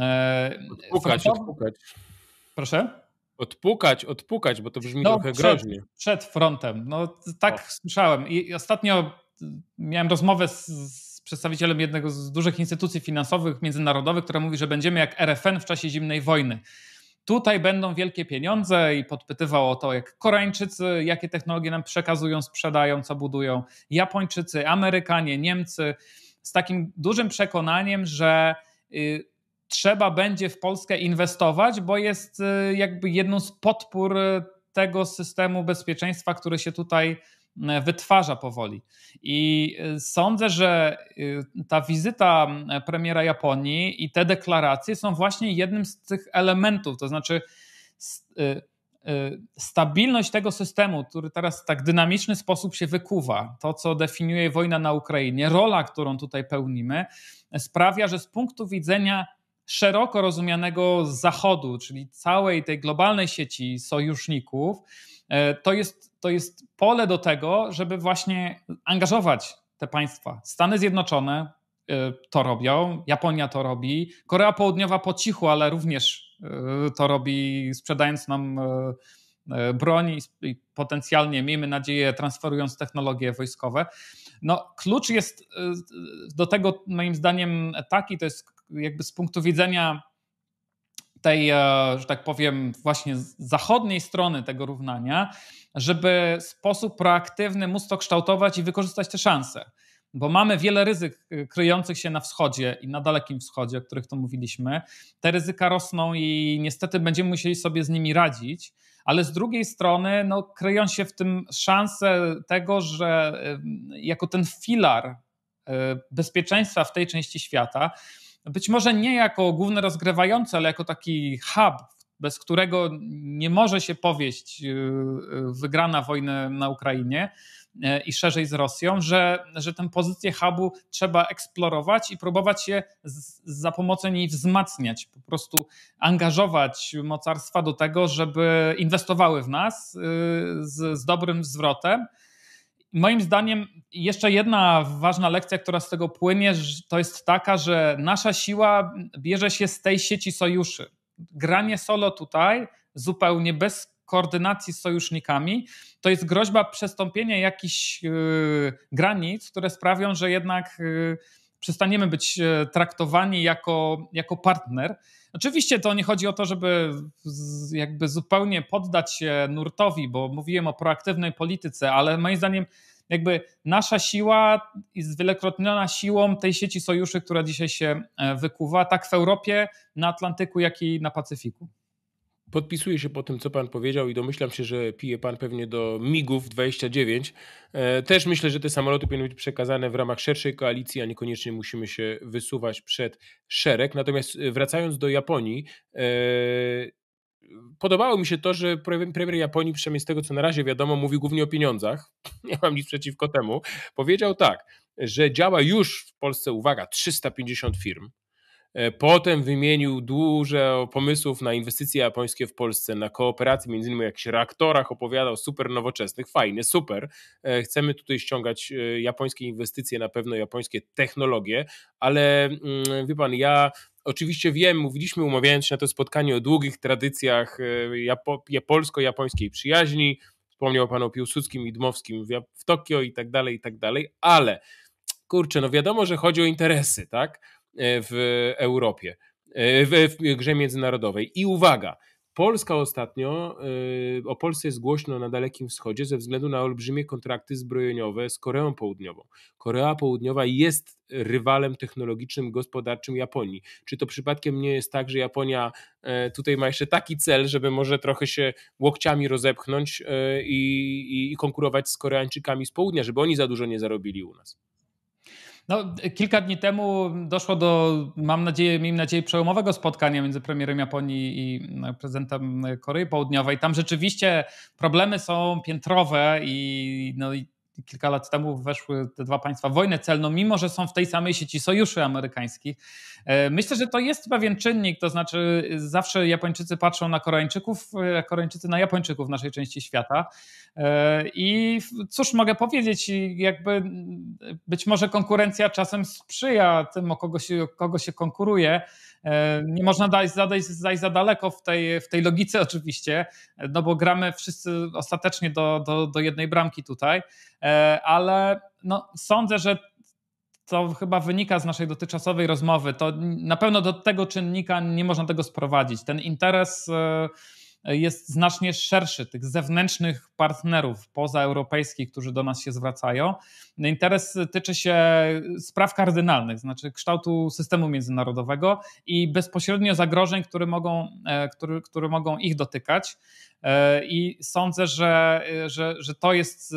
E, odpukać, Frontowy... odpukać. Proszę? Odpukać, odpukać, bo to brzmi no, trochę przed, groźnie. Przed frontem. No tak o. słyszałem. I ostatnio y, miałem rozmowę z, z przedstawicielem jednego z dużych instytucji finansowych, międzynarodowych, która mówi, że będziemy jak RFN w czasie zimnej wojny tutaj będą wielkie pieniądze i podpytywał o to, jak Koreańczycy, jakie technologie nam przekazują, sprzedają, co budują, Japończycy, Amerykanie, Niemcy z takim dużym przekonaniem, że y, trzeba będzie w Polskę inwestować, bo jest y, jakby jedną z podpór y, tego systemu bezpieczeństwa, który się tutaj wytwarza powoli. I sądzę, że ta wizyta premiera Japonii i te deklaracje są właśnie jednym z tych elementów, to znaczy Y, stabilność tego systemu, który teraz w tak dynamiczny sposób się wykuwa, to co definiuje wojna na Ukrainie, rola, którą tutaj pełnimy, sprawia, że z punktu widzenia szeroko rozumianego Zachodu, czyli całej tej globalnej sieci sojuszników, y, to jest, to jest pole do tego, żeby właśnie angażować te państwa. Stany Zjednoczone y, to robią, Japonia to robi, Korea Południowa po cichu, ale również E, to robi sprzedając nam e, e, broń i potencjalnie, miejmy nadzieję, transferując technologie wojskowe. No, klucz jest do tego moim zdaniem taki, to jest jakby z punktu widzenia tej, że tak powiem, właśnie zachodniej strony tego równania, żeby w sposób proaktywny móc to kształtować i wykorzystać te szanse bo mamy wiele ryzyk y, kryjących się na wschodzie i na Dalekim Wschodzie, o których tu mówiliśmy. Te ryzyka rosną i niestety będziemy musieli sobie z nimi radzić, ale z drugiej strony no, kryją się w tym szanse tego, że y, jako ten filar y, bezpieczeństwa w tej części świata, być może nie jako główny rozgrywający, ale jako taki hub, bez którego nie może się powieść wygrana wojny na Ukrainie E, i szerzej z Rosją, że, że tę pozycję hubu trzeba eksplorować i próbować je z, za pomocą niej wzmacniać, po prostu angażować mocarstwa do tego, żeby inwestowały w nas y, z, z dobrym zwrotem. Moim zdaniem jeszcze jedna ważna lekcja, która z tego płynie, to jest taka, że nasza siła bierze się z tej sieci sojuszy. Granie solo tutaj zupełnie bez koordynacji z sojusznikami, to jest groźba przestąpienia jakichś y, granic, które sprawią, że jednak y, przestaniemy być e, traktowani jako, jako partner. Oczywiście to nie chodzi o to, żeby jakby zupełnie poddać się nurtowi, bo mówiłem o proaktywnej polityce, ale moim zdaniem jakby nasza siła jest wielokrotniona siłą tej sieci sojuszy, która dzisiaj się e, wykuwa, tak w Europie, na Atlantyku, jak i na Pacyfiku. Podpisuję się po tym, co Pan powiedział i domyślam się, że pije Pan pewnie do MIGów 29. E, też myślę, że te samoloty powinny być przekazane w ramach szerszej koalicji, a niekoniecznie musimy się wysuwać przed szereg. Natomiast e, wracając do Japonii, e, podobało mi się to, że premier Japonii, przynajmniej z tego co na razie wiadomo, mówi głównie o pieniądzach. *laughs* Nie mam nic przeciwko temu. Powiedział tak, że działa już w Polsce, uwaga, 350 firm E, potem wymienił dużo pomysłów na inwestycje japońskie w Polsce, na kooperację, między innymi o jakichś reaktorach opowiadał, super nowoczesnych, fajne, super. E, chcemy tutaj ściągać e, japońskie inwestycje, na pewno japońskie technologie, ale mm, wie pan, ja Oczywiście wiem, mówiliśmy umawiając się na to spotkanie o długich tradycjach japo polsko-japońskiej przyjaźni. Wspomniał pan o Piłsudskim i Dmowskim w Tokio i tak dalej, i tak dalej, ale kurczę, no wiadomo, że chodzi o interesy, tak? E, w Europie, e, w, w grze międzynarodowej. I uwaga, Polska ostatnio, e, o Polsce jest głośno na Dalekim Wschodzie ze względu na olbrzymie kontrakty zbrojeniowe z Koreą Południową. Korea Południowa jest rywalem technologicznym, gospodarczym Japonii. Czy to przypadkiem nie jest tak, że Japonia tutaj ma jeszcze taki cel, żeby może trochę się łokciami rozepchnąć i, i, i konkurować z Koreańczykami z południa, żeby oni za dużo nie zarobili u nas? No, kilka dni temu doszło do, mam nadzieję, miejmy nadzieję, przełomowego spotkania między premierem Japonii i no, prezydentem Korei Południowej. Tam rzeczywiście problemy są piętrowe i, no, i kilka lat temu weszły te dwa państwa w wojnę celną, mimo że są w tej samej sieci sojuszy amerykańskich. E, myślę, że to jest pewien czynnik, to znaczy zawsze Japończycy patrzą na Koreańczyków, a e, Koreańczycy na Japończyków w naszej części świata. E, I cóż mogę powiedzieć, jakby być może konkurencja czasem sprzyja tym, o kogo się, kogo się konkuruje. E, nie można dać, zadać, za daleko w tej, w tej logice, oczywiście, no bo gramy wszyscy ostatecznie do, do, do jednej bramki tutaj, e, ale no, sądzę, że to chyba wynika z naszej dotychczasowej rozmowy. To na pewno do tego czynnika nie można tego sprowadzić. Ten interes. Yy, jest znacznie szerszy, tych zewnętrznych partnerów pozaeuropejskich, którzy do nas się zwracają. Interes tyczy się spraw kardynalnych, znaczy kształtu systemu międzynarodowego i bezpośrednio zagrożeń, które mogą, e, które, które mogą ich dotykać. E, I sądzę, że, że, że to jest e,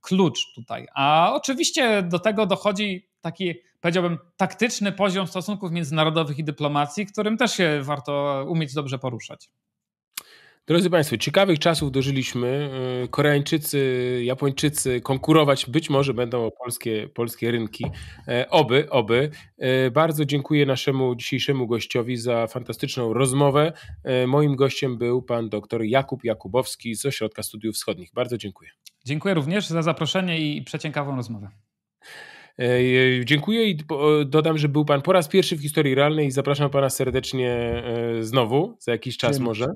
klucz tutaj. A oczywiście do tego dochodzi taki, powiedziałbym, taktyczny poziom stosunków międzynarodowych i dyplomacji, którym też się warto umieć dobrze poruszać. Drodzy Państwo, ciekawych czasów dożyliśmy. E, Koreańczycy, Japończycy konkurować być może będą o polskie, polskie rynki. E, oby, oby. E, bardzo dziękuję naszemu dzisiejszemu gościowi za fantastyczną rozmowę. Moim gościem był pan dr Jakub Jakubowski z Ośrodka Studiów Wschodnich. Bardzo dziękuję. Dziękuję również za zaproszenie i przeciekawą rozmowę. Dziękuję i dodam, że był Pan po raz pierwszy w historii realnej i zapraszam Pana serdecznie znowu, za jakiś czas Dzień. może.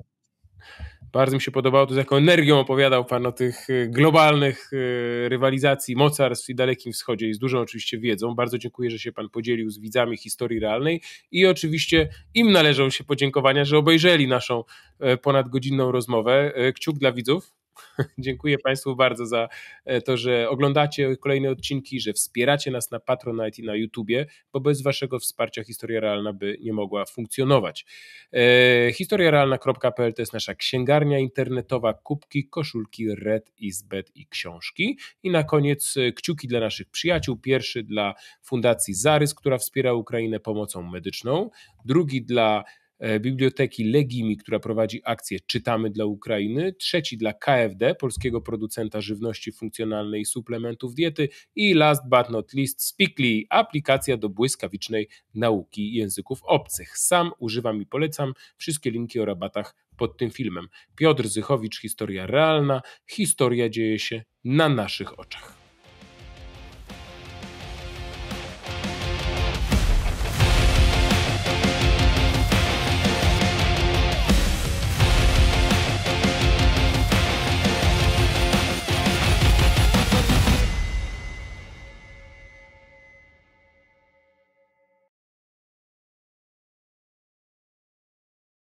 Bardzo mi się podobało to, z jaką energią opowiadał Pan o tych y, globalnych y, rywalizacji mocarstw i Dalekim Wschodzie i z dużą oczywiście wiedzą. Bardzo dziękuję, że się Pan podzielił z widzami historii realnej i oczywiście im należą się podziękowania, że obejrzeli naszą e, ponadgodzinną rozmowę. E, kciuk dla widzów. *laughs* Dziękuję Państwu bardzo za e, to, że oglądacie kolejne odcinki, że wspieracie nas na Patronite i na YouTubie, bo bez Waszego wsparcia historia realna by nie mogła funkcjonować. E, historiarealna.pl to jest nasza księgarnia internetowa, kubki, koszulki, red, izbet i książki. I na koniec e, kciuki dla naszych przyjaciół. Pierwszy dla Fundacji Zarys, która wspiera Ukrainę pomocą medyczną. Drugi dla E, biblioteki Legimi, która prowadzi akcję Czytamy dla Ukrainy, trzeci dla KFD, polskiego producenta żywności funkcjonalnej i suplementów diety i last but not least Speakly, aplikacja do błyskawicznej nauki języków obcych. Sam używam i polecam. Wszystkie linki o rabatach pod tym filmem. Piotr Zychowicz, Historia Realna. Historia dzieje się na naszych oczach.